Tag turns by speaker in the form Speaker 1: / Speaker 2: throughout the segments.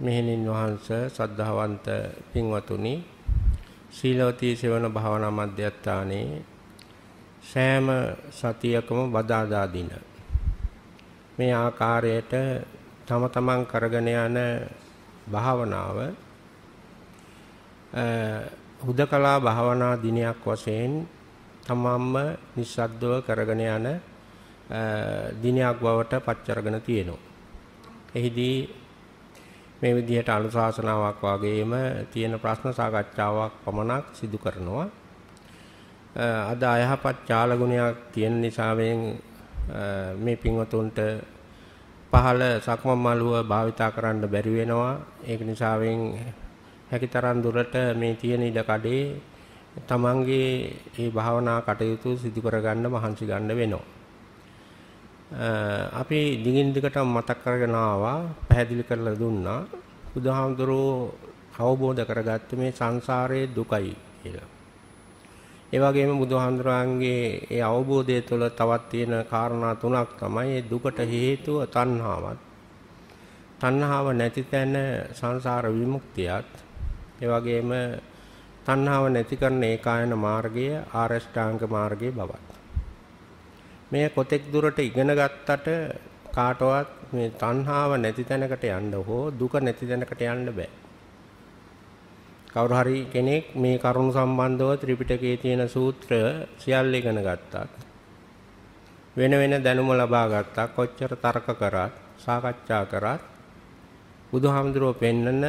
Speaker 1: මෙහෙණින් වහන්ස සද්ධාවන්ත පින්වතුනි සීලවතී සෙවන භාවනා මධ්‍යස්ථානයේ සෑම සතියකම බදාදා දින මේ ආකාරයට තම තමන් කරගෙන යන භාවනාව හුදකලා භාවනා දිනයක් වශයෙන් තමන්ම නිස්සද්දව කරගෙන යන දිනයක් බවට පත් කරගෙන තියෙනවා. එහිදී මේ විදිහට අනුශාසනාවක් වගේම තියෙන ප්‍රශ්න සාකච්ඡාවක් පමණක් සිදු කරනවා. අද අයහපත් චාල ගුණයක් තියෙන නිසා මේ පින්වතුන්ට පහළ සක්මන් මළුව භාවිතා කරන්න බැරි වෙනවා. ඒක නිසාවෙන් හැකිතරම් දුරට මේ තියෙන ඉඩ කඩේ තමන්ගේ මේ භාවනා කටයුතු සිදු කරගන්න මහන්සි ගන්න වෙනවා. අපි දිගින් දිගට මතක් කරගෙන ආවා පැහැදිලි කරලා දුන්නා බුදුහාමුදුරෝ අවබෝධ කරගත්ත මේ සංසාරයේ දුකයි කියලා. ඒ වගේම බුදුහාමුදුරන්ගේ ඒ අවබෝධය තුළ තවත් තියෙන කාරණා තුනක් තමයි ඒ දුකට හේතුව තණ්හාවත්. තණ්හාව නැති තැන සංසාර විමුක්තියත් ඒ වගේම තණ්හාව නැති කරන ඒකායන මාර්ගය ආරෂ්ඨාංග මාර්ගය බවයි. මේ කොතෙක් දුරට ඉගෙන ගත්තට කාටවත් මේ තණ්හාව නැති තැනකට යන්න හෝ දුක නැති තැනකට යන්න බෑ. කවුරු හරි කෙනෙක් මේ කරුණු සම්බන්ධව ත්‍රිපිටකයේ තියෙන සූත්‍ර සියල්ල ඉගෙන ගත්තා. වෙන වෙන දැනුම ලබා ගත්තා. කොච්චර තර්ක කරත්, සාකච්ඡා කරත් බුදුහාමුදුරුවෝ පෙන්නන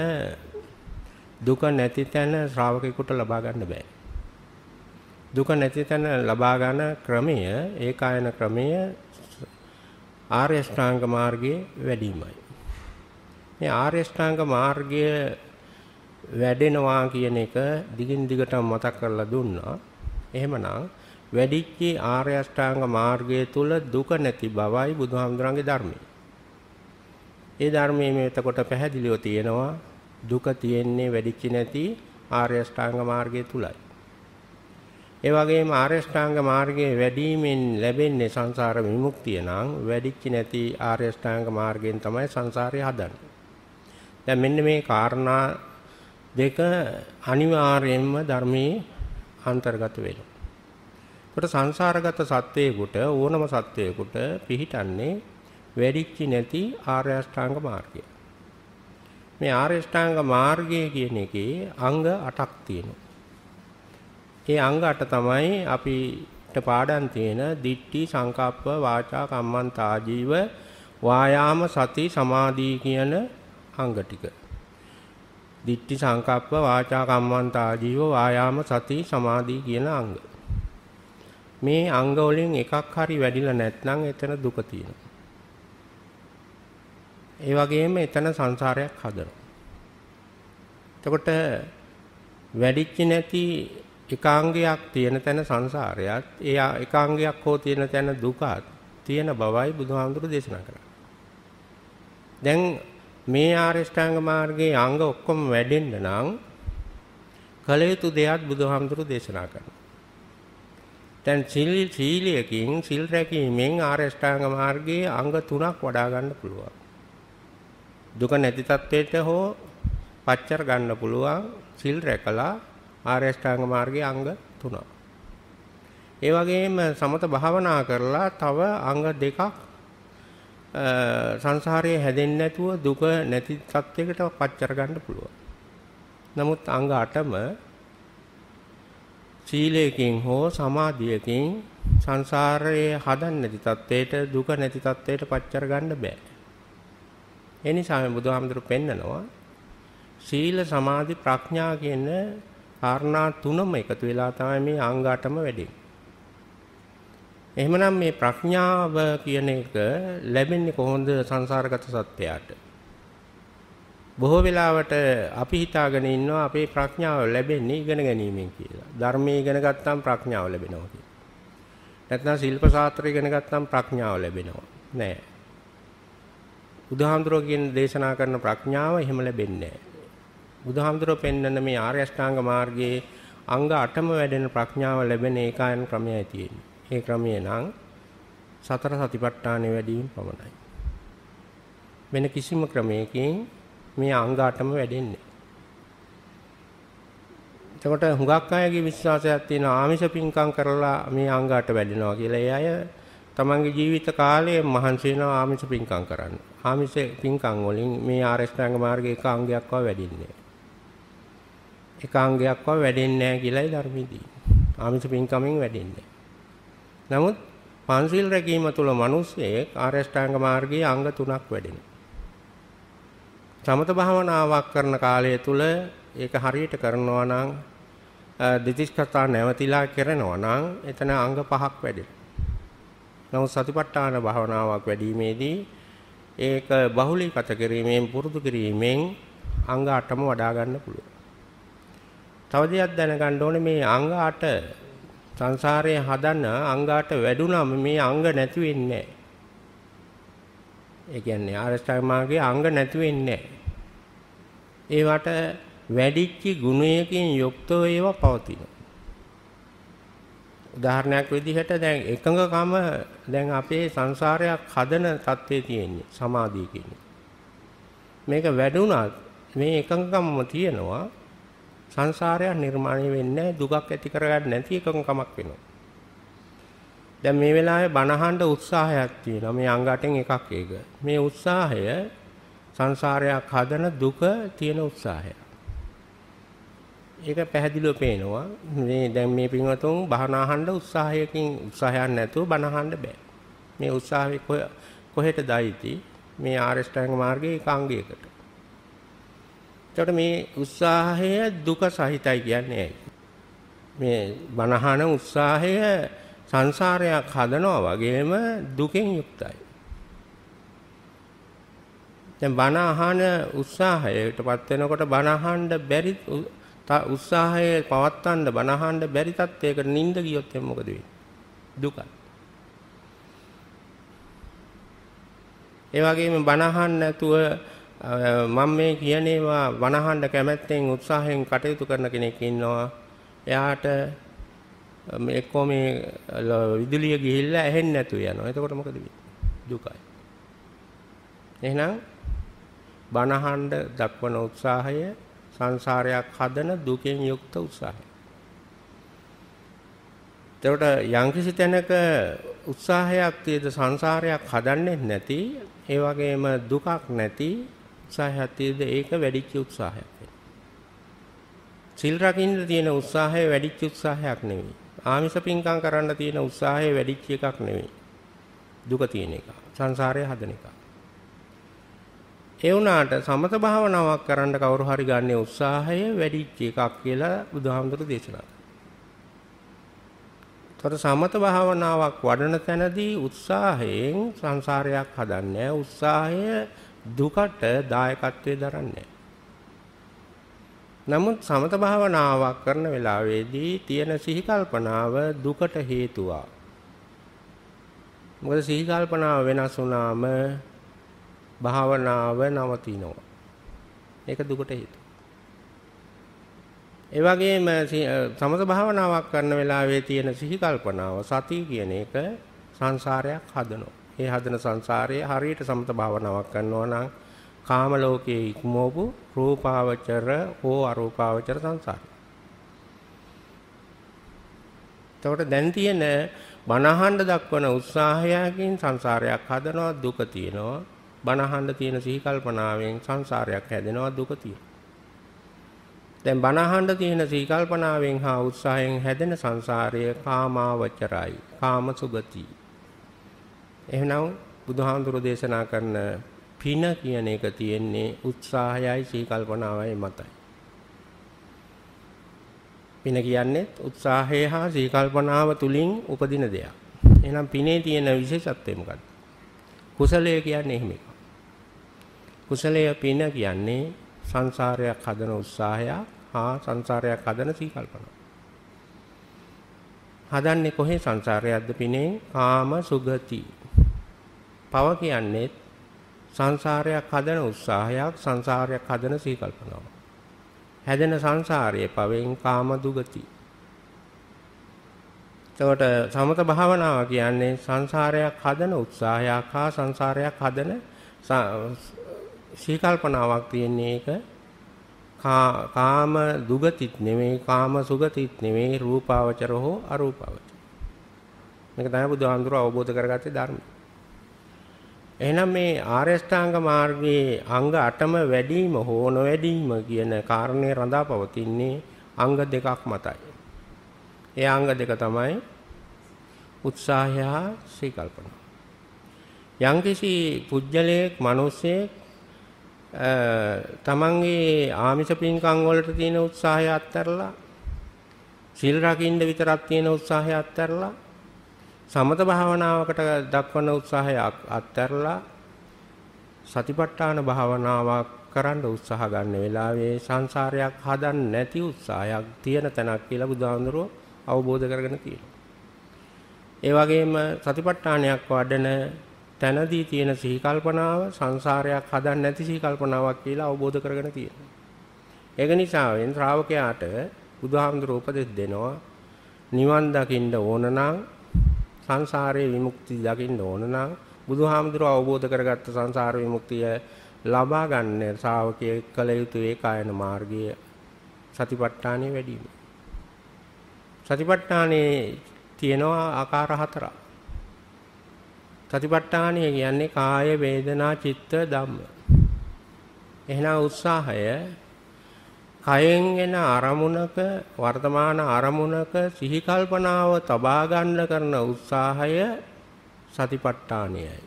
Speaker 1: දුක නැති තැන ශ්‍රාවකෙකුට ලබා ගන්න බෑ. දුක නැති තැන ලබා ගන්න ක්‍රමය ඒකායන ක්‍රමය ආර්ය ශ්‍රාංග මාර්ගයේ වැඩිමයි. මේ ආර්ය ශ්‍රාංග මාර්ගය වැඩෙනවා කියන එක දිගින් දිගටම මතක් කරලා දුන්නා. එහෙමනම් වැඩිච්ච ආර්ය ශ්‍රාංග මාර්ගය තුල දුක නැති බවයි බුදුහාමුදුරන්ගේ ධර්මය. ඒ ධර්මයේ මේ එතකොට පැහැදිලිව තියෙනවා දුක තියෙන්නේ වැඩිච්ච නැති ආර්ය ශ්‍රාංග මාර්ගය තුලයි. ඒ වගේම ආරියෂ්ඨාංග මාර්ගයේ වැඩිමින් ලැබෙන්නේ සංසාර විමුක්තිය නම් වැඩිච්ච නැති ආරියෂ්ඨාංග මාර්ගයෙන් තමයි සංසාරය හදන්නේ. දැන් මෙන්න මේ කාරණා දෙක අනිවාර්යයෙන්ම ධර්මයේ අන්තර්ගත වෙනවා. කොට සංසාරගත සත්වයකට ඕනම සත්වයකට පිහිටන්නේ වැඩිච්ච නැති ආර්යෂ්ඨාංග මාර්ගය. මේ ආර්යෂ්ඨාංග මාර්ගය කියන එකේ අංග 8ක් තියෙනවා. ඒ අංග අට තමයි අපිට පාඩම් තියෙන දිට්ඨි සංකප්ප වාචා කම්මන්තා ජීව වායාම සති සමාධි කියන අංග ටික. දිට්ඨි සංකප්ප වාචා කම්මන්තා ජීව වායාම සති සමාධි කියන අංග. මේ අංග වලින් එකක් හරි වැඩිලා නැත්නම් එතන දුක තියෙනවා. ඒ වගේම එතන සංසාරයක් හදනවා. එතකොට වැඩිච්ච නැති එකාංගයක් තියෙන තැන සංසාරයත් ඒ එකාංගයක් හෝ තියෙන තැන දුකත් තියෙන බවයි බුදුහාමුදුරු දේශනා කරා. දැන් මේ ආරෂ්ඨාංග මාර්ගයේ අංග ඔක්කොම වැඩෙන්න නම් කල යුතු දෙයක් බුදුහාමුදුරු දේශනා කරනවා. දැන් සීල සීලයෙන් සීල් රැකීමෙන් ආරෂ්ඨාංග මාර්ගයේ අංග තුනක් වඩා ගන්න පුළුවන්. දුක නැති තත්වයට හෝ පච්චර ගන්න පුළුවන් සීල් රැකලා ආර්ය අෂ්ටාංග මාර්ගයේ අංග 3ක්. ඒ වගේම සමත භාවනා කරලා තව අංග දෙකක් සංසාරයේ හැදෙන්නේ නැතුව දුක නැති සත්‍යයකට පච්චර ගන්න පුළුවන්. නමුත් අංග 8ම සීලයෙන් හෝ සමාධියකින් සංසාරයේ හදන්නේ නැති තත්වයට දුක නැති තත්වයට පච්චර ගන්න බෑ. ඒ නිසා මේ බුදුහාමුදුරු පෙන්නනවා සීල සමාධි ප්‍රඥා කියන කාරණා තුනම එකතු වෙලා තමයි මේ අංගාටම වැඩෙන්නේ. එහෙමනම් මේ ප්‍රඥාව කියන එක ලැබෙන්නේ කොහොමද සංසාරගත සත්‍යයට? බොහෝ වෙලාවට අපි හිතාගෙන ඉන්නවා අපේ ප්‍රඥාව ලැබෙන්නේ ඉගෙන ගැනීමෙන් කියලා. ධර්මයේ ඉගෙන ගත්තාම ප්‍රඥාව ලැබෙනවා කියලා. නැත්නම් ශිල්ප ශාස්ත්‍රය ඉගෙන ගත්තාම ප්‍රඥාව ලැබෙනවා. නෑ. බුදුහාමුදුරුවෝ කියන දේශනා කරන ප්‍රඥාව එහෙම ලැබෙන්නේ නෑ. බුදුහාමුදුරුව පෙන්වන මේ ආර්ය අෂ්ටාංග මාර්ගයේ අංග 8ම වැඩෙන ප්‍රඥාව ලැබෙන ඒකායන ක්‍රමයයි තියෙන්නේ. ඒ ක්‍රමය නම් සතර සතිපට්ඨානෙ වැඩිම පමණයි. වෙන කිසිම ක්‍රමයකින් මේ අංග 8ම වැඩෙන්නේ. එතකොට හුඟක් අයගේ විශ්වාසයක් තියෙන ආමිෂ පින්කම් කරලා මේ අංග 8 වැඩෙනවා කියලා. ඒ අය තමන්ගේ ජීවිත කාලයේ මහන්සි වෙනවා ආමිෂ පින්කම් කරන්න. ආමිෂ පින්කම් වලින් මේ ආරෂ්ඨාංග මාර්ගයේ එක අංගයක්ව වැඩින්නේ. එකාංගයක්වත් වැඩෙන්නේ නැහැ කියලායි ධර්මයේදී. ආමිෂ පින්කමෙන් වැඩෙන්නේ. නමුත් පංසීල් රැකීම තුල මිනිස්සේ ආරෂ්ඨාංග මාර්ගයේ අංග තුනක් වැඩෙනවා. සමත භාවනාවක් කරන කාලය තුල ඒක හරියට කරනවා නම් දෙතිස් කතා නැවතිලා කරනවා නම් එතන අංග පහක් වැඩෙනවා. නමුත් සතිපට්ඨාන භාවනාවක් වැඩිීමේදී ඒක බහුලීගත කිරීමෙන් පුරුදු කිරීමෙන් අංග 8ම වඩා ගන්න පුළුවන්. තව දෙයක් දැනගන්න ඕනේ මේ අංග 8 සංසාරයේ හදන අංග 8 වැඩුණම මේ අංග නැති වෙන්නේ නැහැ. ඒ කියන්නේ ආරෂ්ඨාමාගේ අංග නැති වෙන්නේ නැහැ. ඒවට වැඩිච්ච ගුණයකින් යුක්තව ඒවා පවතින. උදාහරණයක් විදිහට දැන් එකඟකම දැන් අපේ සංසාරයක් හදන தත්ත්වේ තියෙන්නේ සමාධිය කියන්නේ. මේක වැඩුණත් මේ එකඟකමම තියෙනවා සංසාරයක් නිර්මාණය වෙන්නේ දුකක් ඇති කරගන්න නැති එකකමක් වෙනවා. දැන් මේ වෙලාවේ බණහඬ උත්සාහයක් තියෙනවා. මේ අංගටෙන් එකක් ඒක. මේ උත්සාහය සංසාරයක් හදන දුක තියෙන උත්සාහයක්. ඒක පැහැදිලිව පේනවා. මේ දැන් මේ පින්වතුන් බණහඬ උත්සාහයකින් උත්සාහයක් නැතුව බණහඬ බෑ. මේ උත්සාහය කොහෙටදයිති? මේ ආරෂ්ඨාංග මාර්ගයේ කාංගයකට. එතකොට මේ උත්සාහය දුක සහිතයි කියන්නේ ඇයි? මේ බනහන උත්සාහය සංසාරයක් හදනවා වගේම දුකෙන් යුක්තයි. දැන් බණ අහන උත්සාහයටපත් වෙනකොට බණ අහන්න බැරි උත්සාහය පවත්තන්න බණ අහන්න බැරි තත්යකට නිින්ද ගියොත් එම් මොකද වෙන්නේ? දුකයි. ඒ වගේම බණ අහන්න නැතුව මම මේ කියන ඒවා වනහඬ කැමැත්තෙන් උත්සාහයෙන් කටයුතු කරන කෙනෙක් ඉන්නවා. එයාට එක්කෝ මේ විදුලිය ගිහිල්ලා ඇහෙන්නේ නැතු යනවා. එතකොට මොකද දුකයි. එහෙනම් බනහඬ දක්වන උත්සාහය සංසාරයක් හදන දුකෙන් යුක්ත උත්සාහය. එතකොට යම්කිසි තැනක උත්සාහයක් තියද සංසාරයක් හදන්නේ නැති, ඒ වගේම දුකක් නැති උත්සාහයක් තියෙද ඒක වැඩිච්ච උත්සාහයක් සිල් රකින්න තියෙන උත්සාහය වැඩිච්ච උත්සාහයක් නෙවෙයි. ආමිෂ පින්කම් කරන්න තියෙන උත්සාහය වැඩිච්ච එකක් නෙවෙයි. දුක තියෙන එක. සංසාරය හදන එක. ඒ වුණාට සමත භාවනාවක් කරන්න කවුරු හරි ගන්න උත්සාහය වැඩිච්ච එකක් කියලා බුදුහාමුදුරු දේශනා තොට සමත භාවනාවක් වඩන තැනදී උත්සාහයෙන් සංසාරයක් හදන්නේ උත්සාහය දුකට දායකත්වයේ දරන්නේ නමුත් සමත භාවනාවක් කරන වෙලාවේදී තියෙන සිහි කල්පනාව දුකට හේතුවා. මොකද සිහි කල්පනාව වෙනස් වුණාම භාවනාව නවතිනවා. ඒක දුකට හේතුව. ඒ වගේම සමත භාවනාවක් කරන වෙලාවේ තියෙන සිහි කල්පනාව සතිය කියන එක සංසාරයක් හදනවා. මේ හදන සංසාරයේ හරියට සමත භාවනාවක් කරනවා නම් කාම ලෝකයේ ඉක්මවපු රූපාවචර හෝ අරූපාවචර සංසාරය. එතකොට දැන් තියෙන බණහඬ දක්වන උත්සාහයකින් සංසාරයක් හදනවා දුක තියෙනවා. බණහඬ තියෙන සිහි කල්පනාවෙන් සංසාරයක් හැදෙනවා දුක තියෙනවා. දැන් බණහඬ තියෙන සීකල්පනාවෙන් හා උත්සාහයෙන් හැදෙන සංසාරය කාමාවචරයි කාම සුගතියි එහෙනම් බුදුහාඳුර දේශනා කරන පින කියන එක තියෙන්නේ උත්සාහයයි සීකල්පනාවයි මතයි. පින කියන්නේ උත්සාහය හා සීකල්පනාව තුලින් උපදින දෙයක්. එහෙනම් පිනේ තියෙන විශේෂත්වය මොකක්ද? කුසලය කියන්නේ එහෙම එකක්. කුසලය පින කියන්නේ සංසාරයක් හදන උත්සාහය හා සංසාරයක් හදන සීකල්පනාව. හදන්නේ කොහේ සංසාරයක්ද පිනේ? කාම සුගති පව කියන්නේ සංසාරයක් හදන උත්සාහයක් සංසාරයක් හදන සීකල්පනාව. හැදෙන සංසාරයේ පවෙන් කාම දුගති. එතකොට සමත භාවනාව කියන්නේ සංසාරයක් හදන උත්සාහයක් හා සංසාරයක් හදන සීකල්පනාවක් තියෙන්නේ ඒක කාම දුගතිත් නෙමෙයි කාම සුගතිත් නෙමෙයි රූපාවචර හෝ අරූපාවචර මේක තමයි බුදුහාමුදුරුවෝ අවබෝධ කරගත්තේ ධර්මය එහෙනම් මේ ආරියෂ්ඨාංග මාර්ගයේ අංග 8ම වැඩිම හෝ නොවැඩිම කියන කාරණේ රඳා පවතින්නේ අංග දෙකක් මතයි. ඒ අංග දෙක තමයි උත්සාහය හා සීකල්පනා. යම්කිසි පුජ්‍යලයක් මිනිස්සේ තමන්ගේ ආමිෂ පින්කම් වලට තියෙන උත්සාහය අත්හැරලා සිල් රකින්න විතරක් තියෙන උත්සාහය අත්හැරලා සමත භාවනාවකට දක්වන උත්සාහය අත්හැරලා සතිපට්ඨාන භාවනාවක් කරන්න උත්සාහ ගන්න වෙලාවේ සංසාරයක් හදන්න නැති උත්සාහයක් තියෙන තැනක් කියලා බුදුහාඳුරෝ අවබෝධ කරගෙන තියෙනවා. ඒ වගේම සතිපට්ඨානයක් වඩන තැනදී තියෙන සිහි කල්පනාව සංසාරයක් හදන්න නැති සිහි කල්පනාවක් කියලා අවබෝධ කරගෙන තියෙනවා. ඒක නිසාවෙන් ශ්‍රාවකයාට බුදුහාමුදුරුවෝ උපදෙස් දෙනවා නිවන් දකින්න ඕන නම් සංසාරයේ විමුක්ති දකින්න ඕන නම් බුදුහාමුදුරුව අවබෝධ කරගත්ත සංසාර විමුක්තිය ලබා ගන්න ශ්‍රාවකයේ කළ යුතු ඒකායන මාර්ගය සතිපට්ඨානෙ වැඩි වීම. සතිපට්ඨානේ තියෙනවා ආකාර හතරක්. සතිපට්ඨානය කියන්නේ කාය වේදනා චිත්ත ධම්ම. එහෙනම් උත්සාහය කයෙන් එන අරමුණක වර්තමාන අරමුණක සිහි කල්පනාව තබා ගන්න කරන උත්සාහය සතිපට්ඨානයයි.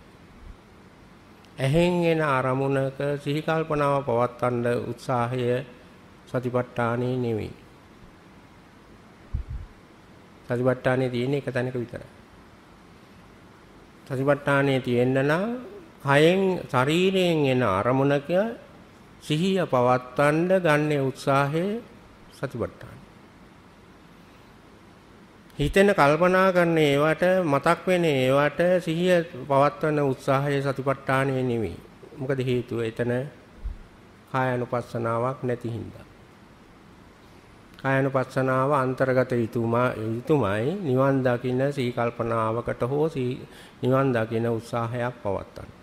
Speaker 1: ඇහෙන් එන අරමුණක සිහි කල්පනාව පවත්වන්න උත්සාහය සතිපට්ඨානෙ නෙවෙයි. සතිපට්ඨානෙ තියෙන්නේ එක තැනක විතරයි. සතිපට්ඨානෙ තියෙන්න නම් කයෙන් ශරීරයෙන් එන අරමුණක සිහිය පවත්වන්න ගන්නේ උත්සාහය සතිපට්ඨාන. හිතෙන කල්පනා කරන ඒවට මතක් වෙන ඒවට සිහිය පවත්වන උත්සාහය සතිපට්ඨානෙ නෙවෙයි. මොකද හේතුව එතන කායानुපස්සනාවක් නැති හින්දා. කායानुපස්සනාව අන්තර්ගත යුතුමා යුතුමයි නිවන් දකින්න සී කල්පනාවකට හෝ නිවන් දකින්න උත්සාහයක් පවත්වන්න.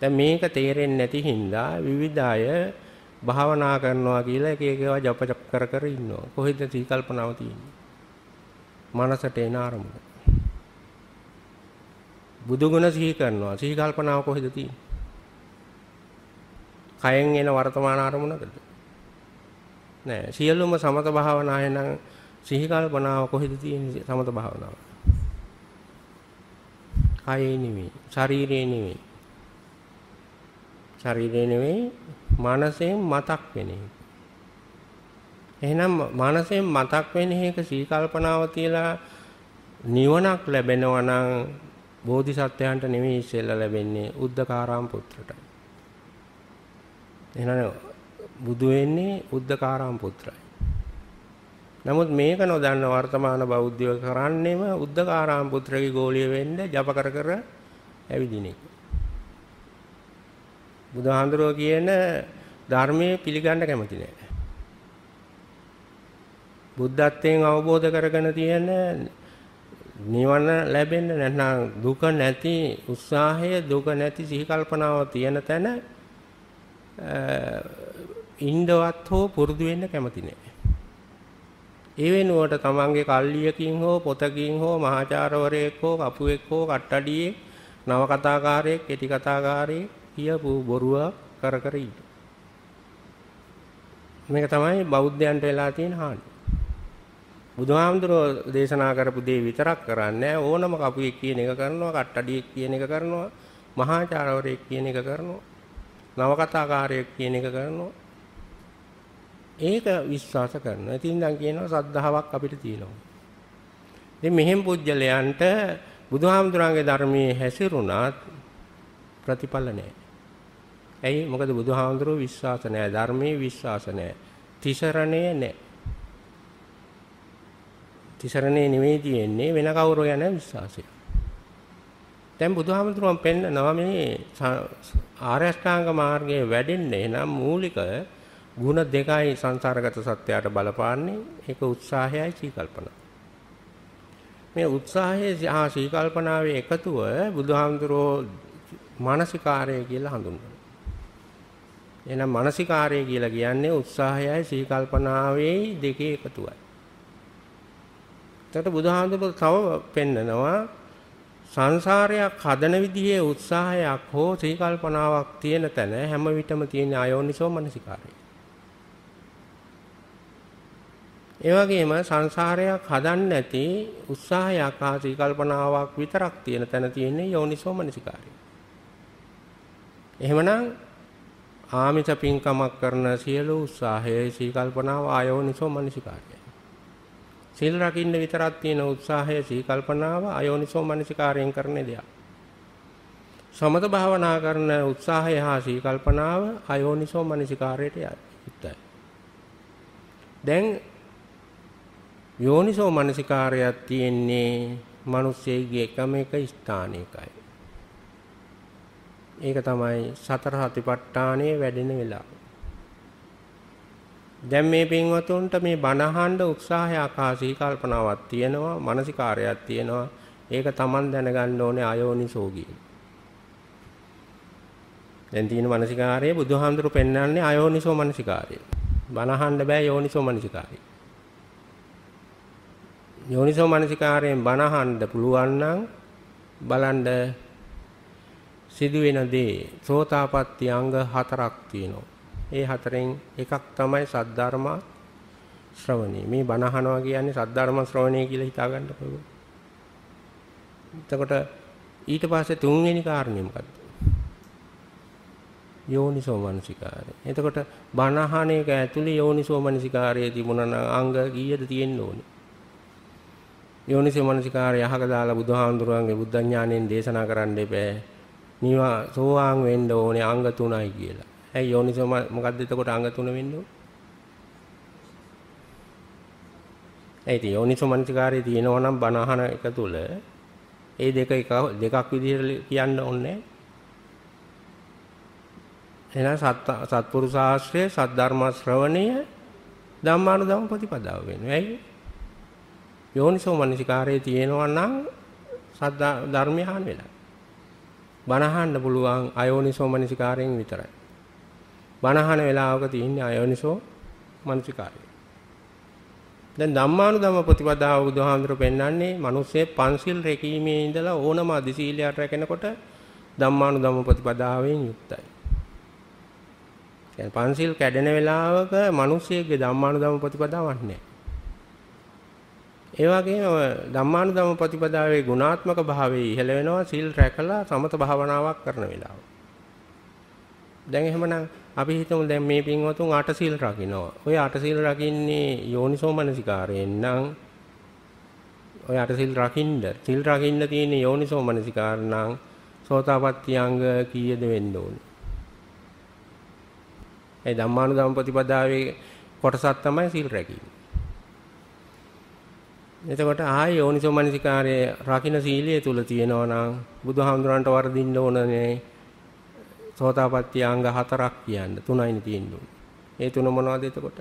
Speaker 1: දැන් මේක තේරෙන්නේ නැති හින්දා විවිධාය භාවනා කරනවා කියලා එක එකව ජප ජප කර කර ඉන්නවා. කොහෙද සීකල්පනාව තියෙන්නේ? මනසට එන අරමුණ. බුදු ගුණ සිහි කරනවා. සීකල්පනාව කොහෙද තියෙන්නේ? කයෙන් එන වර්තමාන අරමුණකද? නෑ. සියලුම සමත භාවනාවේ නම් සිහි කල්පනාව කොහෙද තියෙන්නේ සමත භාවනාව? කයේ නෙමෙයි, ශරීරයේ නෙමෙයි. ශරීරය නෙවෙයි මනසෙන් මතක් වෙන එක. එහෙනම් මනසෙන් මතක් වෙන එක සීකල්පනාව තියලා නිවනක් ලැබෙනවා නම් බෝධිසත්වයන්ට නෙවෙයි ඉස්සෙල්ලා ලැබෙන්නේ උද්දකාරාම පුත්‍රට. එහෙනම් බුදු වෙන්නේ උද්දකාරාම පුත්‍රයි. නමුත් මේක නොදන්න වර්තමාන බෞද්ධයෝ කරන්නේම උද්දකාරාම පුත්‍රගේ ගෝලිය වෙන්න ජප කර කර ඇවිදින එක. බුදුහාඳුරෝ කියන ධර්මයේ පිළිගන්න කැමති නැහැ. බුද්ධත්වයෙන් අවබෝධ කරගෙන තියෙන නිවන ලැබෙන්න නැත්නම් දුක නැති උත්සාහය දුක නැති සිහි කල්පනාව තියෙන තැන ඉන්දවත් හෝ පුරුදු වෙන්න කැමති නැහැ. ඒ වෙනුවට තමන්ගේ කල්ලියකින් හෝ පොතකින් හෝ මහාචාර්යවරයෙක් හෝ කපුවෙක් හෝ කට්ටඩියෙක් නවකතාකාරයෙක් කෙටි කතාකාරයෙක් කියපු බොරුවක් කර කර ඉන්න. මේක තමයි බෞද්ධයන්ට වෙලා තියෙන හානි. බුදුහාමුදුරෝ දේශනා කරපු දේ විතරක් කරන්නේ ඕනම කපුවෙක් කියන එක කරනවා, කට්ටඩියෙක් කියන එක කරනවා, මහාචාර්යවරයෙක් කියන එක කරනවා, නවකථාකාරයෙක් කියන එක කරනවා. ඒක විශ්වාස කරනවා. ඉතින් දැන් කියනවා සද්ධාාවක් අපිට තියෙනවා. ඉතින් මෙහෙම පුජ්‍යලයන්ට බුදුහාමුදුරන්ගේ ධර්මයේ හැසිරුණත් ප්‍රතිඵල නැහැ. ඇයි මොකද බුදුහාමුදුරුවෝ විශ්වාස නැහැ ධර්මයේ විශ්වාස නැහැ. තිසරණය නැහැ. තිසරණේ නෙවෙයි තියෙන්නේ වෙන කවුරු ගැන විශ්වාසය. දැන් බුදුහාමුදුරුවන් පෙන්නනවා මේ ආරෂ්ඨාංග මාර්ගයේ වැඩෙන්නේ නම් මූලික ಗುಣ දෙකයි සංසාරගත සත්‍යයට බලපාන්නේ. ඒක උත්සාහයයි සීකල්පනා. මේ උත්සාහයේ හා සීකල්පනාවේ එකතුව බුදුහාමුදුරෝ මානසිකාරය කියලා හඳුන්වනවා. එහෙනම් මානසිකාර්යය කියලා කියන්නේ උත්සාහයයි සීකල්පනාවේ දෙකේ එකතුවයි. එතකොට බුදුහාමුදුරුවෝ තව පෙන්නනවා සංසාරයක් හදන විදිහේ උත්සාහයක් හෝ සීකල්පනාවක් තියෙන තැන හැම විටම තියෙන අයෝනිසෝ මනසිකාරය. ඒ වගේම සංසාරයක් හදන්න නැති උත්සාහයක් හා සීකල්පනාවක් විතරක් තියෙන තැන තියෙන යෝනිසෝ මනසිකාරය. එහෙමනම් ආමිත පින්කමක් කරන සියලු උත්සාහයේ සී කල්පනාව ආයෝනිසෝ මනසිකාරය. සීල් රකින්න විතරක් තියෙන උත්සාහයේ සී කල්පනාව ආයෝනිසෝ මනසිකාරයෙන් කරන දෙයක්. සමත භාවනා කරන උත්සාහය හා සී කල්පනාව ආයෝනිසෝ මනසිකාරයට යුක්තයි. දැන් යෝනිසෝ මනසිකාරයක් තියෙන්නේ මිනිස්සෙගේ එකම එක ස්ථානයකයි. ඒක තමයි සතර සතිපට්ඨානයේ වැඩෙන වෙලාව. දැන් මේ පින්වතුන්ට මේ බණහඬ උත්සාහය ආකාශී කල්පනාවක් තියෙනවා, මානසිකාරයක් තියෙනවා. ඒක Taman දැනගන්න ඕනේ අයෝනිසෝගී. දැන් තියෙන මානසිකාරයේ බුදුහාමුදුරු පෙන්වන්නේ අයෝනිසෝ මානසිකාරය. බණහඬ බෑ යෝනිසෝ මානසිකාරය. යෝනිසෝ මානසිකාරයෙන් බණහඬ පුළුවන් නම් බලන්න සිදුවෙන දේ සෝතාපට්ටි අංග හතරක් තියෙනවා. ඒ හතරෙන් එකක් තමයි සද්ධර්ම ශ්‍රවණය. මේ බණ අහනවා කියන්නේ සද්ධර්ම ශ්‍රවණය කියලා හිතා ගන්න පුළුවන්. එතකොට ඊට පස්සේ තුන්වෙනි කාරණේ මොකද්ද? යෝනිසෝ මනසිකාරය. එතකොට බණහන එක ඇතුලේ යෝනිසෝ මනසිකාරය තිබුණා නම් අංග කීයද තියෙන්න ඕනේ? යෝනිසෝ මනසිකාරය අහක දාලා බුදුහාඳුරුවන්ගේ බුද්ධ ඥාණයෙන් දේශනා කරන්න එපෑ. නිවා සෝවාන් වෙන්න ඕනේ අංග තුනයි කියලා. ඇයි යෝනිසෝ මොකද්ද එතකොට අංග තුන වෙන්න ඕනේ? ඇයි යෝනිසෝ මනසිකාරයේ තියෙනවා නම් බණ අහන එක තුල ඒ දෙක එක දෙකක් විදිහට කියන්න ඕනේ. එහෙනම් සත් සත්පුරුෂ ආශ්‍රය සත් ධර්ම ශ්‍රවණය ධම්මානුධම්ම ප්‍රතිපදාව වෙනවා. ඇයි? යෝනිසෝ මනසිකාරයේ තියෙනවා නම් සත් ධර්මය අහන වෙලාව බනහන්න පුළුවන් අයෝනිසෝ මනසිකාරයෙන් විතරයි. බනහන වෙලාවක තියෙන්නේ අයෝනිසෝ මනසිකාරය. දැන් ධම්මානුධම ප්‍රතිපදාව බුදුහාමුදුර පෙන්වන්නේ මිනිස්සේ පංසිල් රැකීමේ ඉඳලා ඕනම අධිශීලයට රැකෙනකොට ධම්මානුධම ප්‍රතිපදාවෙන් යුක්තයි. يعني පංසිල් කැඩෙන වෙලාවක මිනිස්සෙගේ ධම්මානුධම ප්‍රතිපදාවක් නැහැ. ඒ වගේම ධම්මානුධම ප්‍රතිපදාවේ ගුණාත්මක භාවයේ ඉහළ වෙනවා සීල් රැකලා සමත භාවනාවක් කරන වෙලාව. දැන් එහෙමනම් අපි හිතමු දැන් මේ පින්වතුන් අට සීල් රකින්නවා. ඔය අට සීල් රකින්නේ යෝනිසෝමනසිකාරයෙන් නම් ඔය අට සීල් රකින්න සීල් රකින්න තියෙන යෝනිසෝමනසිකාර නම් සෝතාපට්ටි අංග කීයද වෙන්න ඕනේ? ඒ ධම්මානුධම ප්‍රතිපදාවේ කොටසක් තමයි සීල් රැකීම. එතකොට ආය යෝනිසෝ මනසිකාරයේ රකින්න සීලයේ තුල තියෙනවා නම් බුදුහාමුදුරන්ට වර්ධින්න ඕනනේ සෝතාපට්ටි අංග හතරක් කියන්න තුනයිනේ තියෙන්නේ. ඒ තුන මොනවද එතකොට?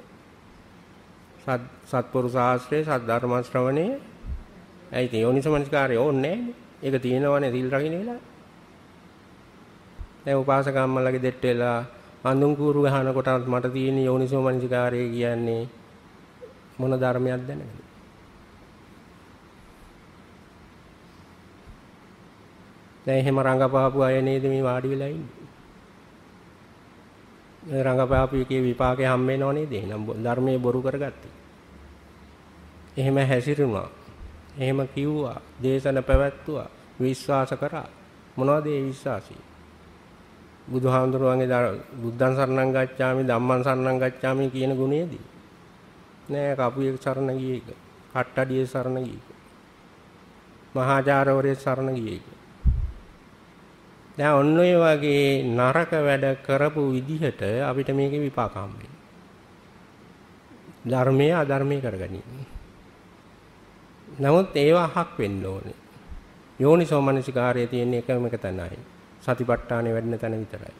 Speaker 1: සත් සත්පුරුෂ ආශ්‍රය, සත් ධර්ම ශ්‍රවණය. ඇයි තේ යෝනිසෝ මනසිකාරය ඕන්නේ නැහැ. ඒක තියෙනවනේ සීල් රකින්න වෙලා. දැන් උපාසකම්මලගේ දෙට්ට වෙලා අඳුන් කూరు ගහනකොට මට තියෙන යෝනිසෝ මනසිකාරය කියන්නේ මොන ධර්මයක්ද නැන්නේ. දැන් එහෙම රඟපාපු අය නේද මේ වාඩි වෙලා ඉන්නේ. රඟපාපු එකේ විපාකේ හම් වෙනව නේද? එහෙනම් ධර්මයේ බොරු කරගත්තේ. එහෙම හැසිරුණා. එහෙම කිව්වා. දේශන පැවැත්තුවා. විශ්වාස කරා. මොනවද ඒ විශ්වාසය? බුදුහාමුදුරුවන්ගේ බුද්ධං සරණං ගච්ඡාමි ධම්මං සරණං ගච්ඡාමි කියන ගුණයේදී නෑ කපුවේ සරණ ගියේ එක. කට්ටඩියේ සරණ ගියේ එක. මහාචාර්යවරේ සරණ ගියේ එක. දැන් ඔන්න ඔය වගේ නරක වැඩ කරපු විදිහට අපිට මේකේ විපාක හම්බෙන්නේ. ධර්මයේ අධර්මයේ කරගනින්න. නමුත් ඒවා අහක් වෙන්න ඕනේ. යෝනිසෝ මනසිකාරයේ තියෙන එකම එක තැනයි. සතිපට්ඨානේ වැඩෙන තැන විතරයි.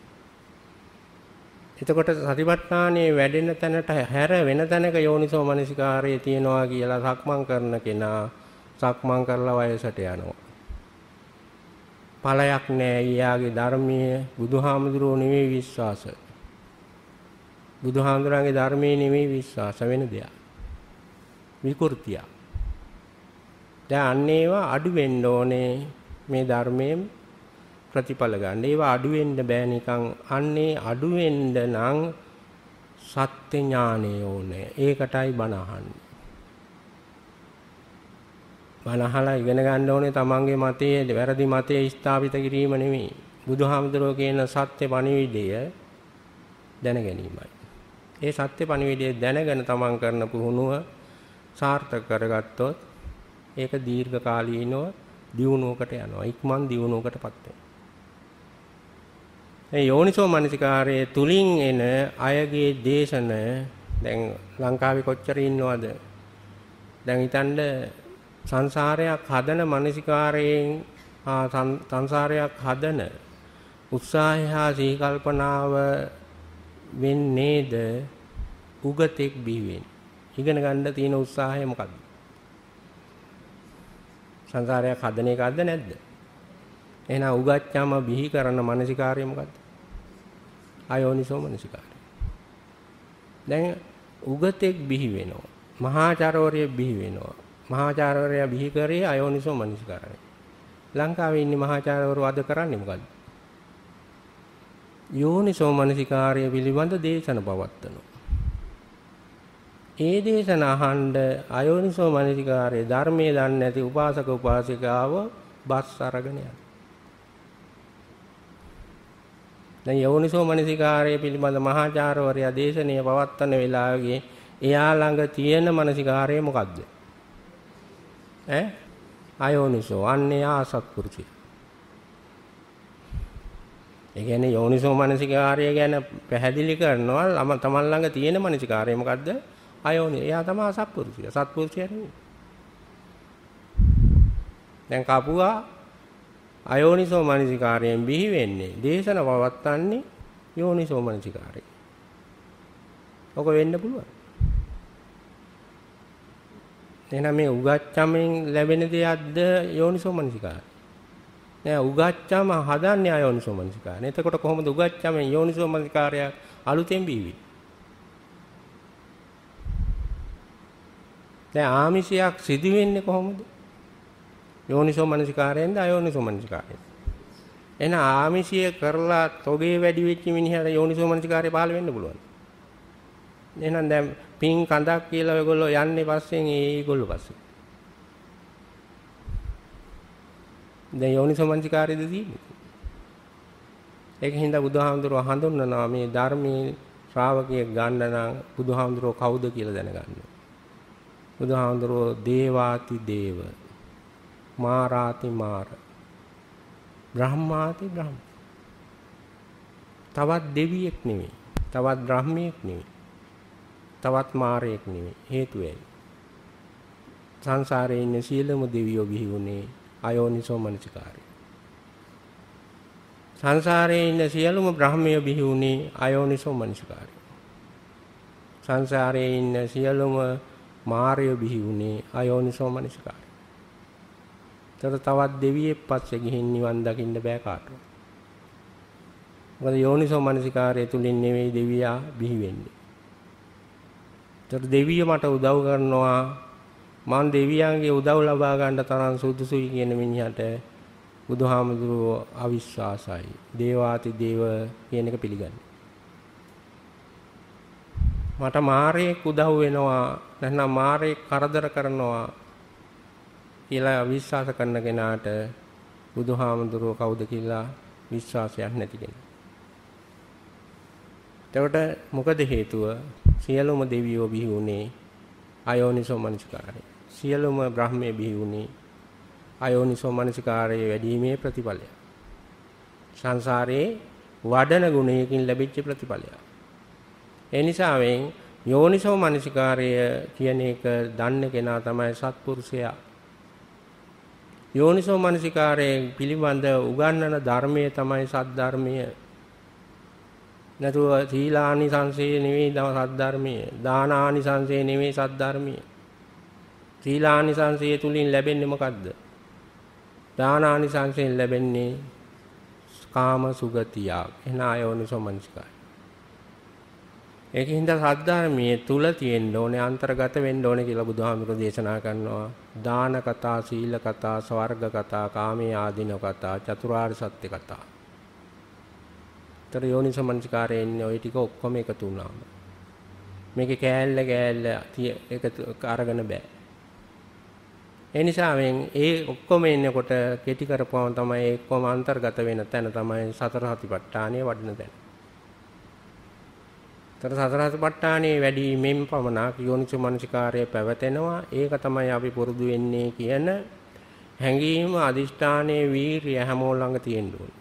Speaker 1: එතකොට සතිපට්ඨානේ වැඩෙන තැනට හැර වෙන තැනක යෝනිසෝ මනසිකාරයේ තියනවා කියලා සක්මන් කරන කෙනා සක්මන් කරලා වයසට යනවා. ඵලයක් නෑ ඊයාගේ ධර්මීය බුදුහාමුදුරුවෝ නෙමෙයි විශ්වාස බුදුහාමුදුරන්ගේ ධර්මයේ නෙමෙයි විශ්වාස වෙන දෙයක් විකෘතිය දැන් අන්න ඒවා අඩු වෙන්න ඕනේ මේ ධර්මයෙන් ප්‍රතිඵල ගන්න. ඒවා අඩු වෙන්න බෑ නිකන් අන්නේ අඩු වෙන්න නම් සත්‍ය ඥානය ඕනේ. ඒකටයි බණ අහන්නේ. බනහලා ඉගෙන ගන්න ඕනේ තමන්ගේ මතයේ වැරදි මතය ස්ථාපිත කිරීම නෙමෙයි. බුදුහාමුදුරුවෝ කියන සත්‍ය පණිවිඩය දැන ගැනීමයි. ඒ සත්‍ය පණිවිඩය දැනගෙන තමන් කරන පුහුණුව සාර්ථක කරගත්තොත් ඒක දීර්ඝ කාලීනව දියුණුවකට යනවා. ඉක්මන් දියුණුවකටපත් වෙනවා. මේ යෝනිසෝ මනසිකාරයේ තුලින් එන අයගේ දේශන දැන් ලංකාවේ කොච්චර ඉන්නවද? දැන් හිතන්න සංසාරයක් හදන මනසිකාරයෙන් සංසාරයක් හදන උත්සාහය හා සීකල්පනාව වෙන්නේද උගතෙක් බිහිවෙන්. ඉගෙන ගන්න තියෙන උත්සාහය මොකක්ද? සංසාරයක් හදන එකක්ද නැද්ද? එහෙනම් උගච්ඡම බිහි කරන මානසිකාරය මොකද්ද? අයෝනිසෝ මානසිකාරය. දැන් උගතෙක් බිහි වෙනවා. මහාචාරවරයෙක් බිහි වෙනවා. මහාචාර්යවරයා බිහි කරේ අයෝනිසෝ මනසිකාරය. ලංකාවේ ඉන්නේ මහාචාර්යවරු අද කරන්නේ මොකද්ද? යෝනිසෝ මනසිකාරය පිළිබඳ දේශන පවත්වනවා. ඒ දේශන අහන්න අයෝනිසෝ මනසිකාරය ධර්මයේ දන්නේ නැති උපාසක උපාසිකාව බස් අරගෙන යනවා. දැන් යෝනිසෝ මනසිකාරය පිළිබඳ මහාචාර්යවරයා දේශනය පවත්වන වෙලාවේ එයා ළඟ තියෙන මනසිකාරය මොකද්ද? ඈ අයෝනිසෝ අන්නේ ආසත්පුරුෂය. ඒ කියන්නේ යෝනිසෝ මනසිකාර්ය ගැන පැහැදිලි කරනවා ළම තමන් ළඟ තියෙන මනසිකාර්ය මොකද්ද? අයෝනි. එයා තමයි අසත්පුරුෂය. සත්පුරුෂය නෙවෙයි. දැන් කපුවා අයෝනිසෝ මනසිකාර්යෙන් බිහි වෙන්නේ. දේශන පවත්තන්නේ යෝනිසෝ මනසිකාර්යය. ඔක වෙන්න පුළුවන්. එහෙනම් මේ උගච්ඡමෙන් ලැබෙන දෙයක්ද යෝනිසෝමනසිකාරය? නෑ උගච්ඡම හදන්නේ අයෝනිසෝමනසිකාරය. එතකොට කොහොමද උගච්ඡමෙන් යෝනිසෝමනසිකාරය අලුතෙන් බීවි? දැන් ආමිෂයක් සිදු වෙන්නේ කොහොමද? යෝනිසෝමනසිකාරයෙන්ද අයෝනිසෝමනසිකාරයෙන්ද? එන ආමිෂය කරලා තොගේ වැඩි වෙච්ච මිනිහට යෝනිසෝමනසිකාරය පහළ වෙන්න පුළුවන්. එහෙනම් දැන් පින් කඳක් කියලා ඔයගොල්ලෝ යන්නේ පස්සෙන් ඒගොල්ලෝ පස්සේ. දැන් යෝනිසමංචකාරයද තියෙන්නේ. ඒකෙන් හින්දා බුදුහාමුදුරුවෝ හඳුන්වනවා මේ ධර්මයේ ශ්‍රාවකයෙක් ගන්න නම් බුදුහාමුදුරුවෝ කවුද කියලා දැනගන්න. බුදුහාමුදුරුවෝ දේවාති දේව මාරාති මාර බ්‍රහ්මාති බ්‍රහ්ම තවත් දෙවියෙක් නෙවෙයි තවත් බ්‍රහ්මයෙක් නෙවෙයි තවත් මාරයෙක් නෙවෙයි හේතුවයි. සංසාරේ ඉන්න සියලුම දෙවියෝ බිහි වුණේ අයෝනිසෝ මනසිකාරය. සංසාරේ ඉන්න සියලුම බ්‍රහ්මයෝ බිහි වුණේ අයෝනිසෝ මනසිකාරය. සංසාරේ ඉන්න සියලුම මාරයෝ බිහි වුණේ අයෝනිසෝ මනසිකාරය. ඒතර තවත් දෙවියෙක් පස්සේ ගිහින් නිවන් දකින්න බෑ කාටවත්. මොකද යෝනිසෝ මනසිකාරය තුලින් නෙවෙයි දෙවියා බිහි වෙන්නේ. ඒතර දෙවිය මට උදව් කරනවා මං දෙවියන්ගේ උදව් ලබා ගන්න තරම් සුදුසුයි කියන මිනිහට බුදුහාමුදුරුවෝ අවිශ්වාසයි. දේවාති දේව කියන එක පිළිගන්නේ. මට මාරයෙක් උදව් වෙනවා නැත්නම් මාරයෙක් කරදර කරනවා කියලා විශ්වාස කරන කෙනාට බුදුහාමුදුරුවෝ කවුද කියලා විශ්වාසයක් නැති කෙනා. එතකොට මොකද හේතුව? සියලුම දෙවියෝ බිහි වුණේ අයෝනිසෝ මනසිකාරය. සියලුම බ්‍රහ්මයේ බිහි වුණේ අයෝනිසෝ මනසිකාරයේ වැඩිීමේ ප්‍රතිඵලය. සංසාරේ වඩන ගුණයකින් ලැබිච්ච ප්‍රතිඵලය. ඒ නිසාවෙන් යෝනිසෝ මනසිකාරය කියන එක දන්න කෙනා තමයි සත්පුරුෂයා. යෝනිසෝ මනසිකාරයේ පිළිබඳ උගන්වන ධර්මයේ තමයි සත්‍ය ධර්මයේ නැතුව සීලානිසංසේ නෙවෙයි දව සද්ධර්මයේ දානානිසංසේ නෙවෙයි සද්ධර්මයේ සීලානිසංසය තුලින් ලැබෙන්නේ මොකද්ද දානානිසංසයෙන් ලැබෙන්නේ කාම සුගතියක් එන අයෝනිසෝමනසිකාය ඒකින්ද සද්ධර්මයේ තුල තියෙන්න ඕනේ අන්තර්ගත වෙන්න ඕනේ කියලා බුදුහාමුදුරෝ දේශනා කරනවා දාන කතා සීල කතා ස්වර්ග කතා කාමයේ ආදීන කතා චතුරාර්ය සත්‍ය කතා ඒතර යෝනිසමනසිකාරය එන්නේ ওই ටික ඔක්කොම එකතු වුණාම. මේකේ කෑල්ල කෑල්ල එකතු අරගෙන බෑ. ඒ නිසා ඒ ඔක්කොම එන්නකොට කෙටි කරපුවම තමයි ඒ ඔක්කොම අන්තර්ගත වෙන තැන තමයි සතර සතිපට්ඨානය වඩින තැන. තර සතර සතිපට්ඨානේ වැඩිමෙන් පමණක් යෝනිසමනසිකාරය පැවතෙනවා. ඒක තමයි අපි පුරුදු වෙන්නේ කියන හැඟීම අදිෂ්ඨානයේ වීරිය හැමෝම ළඟ තියෙන්න ඕනේ.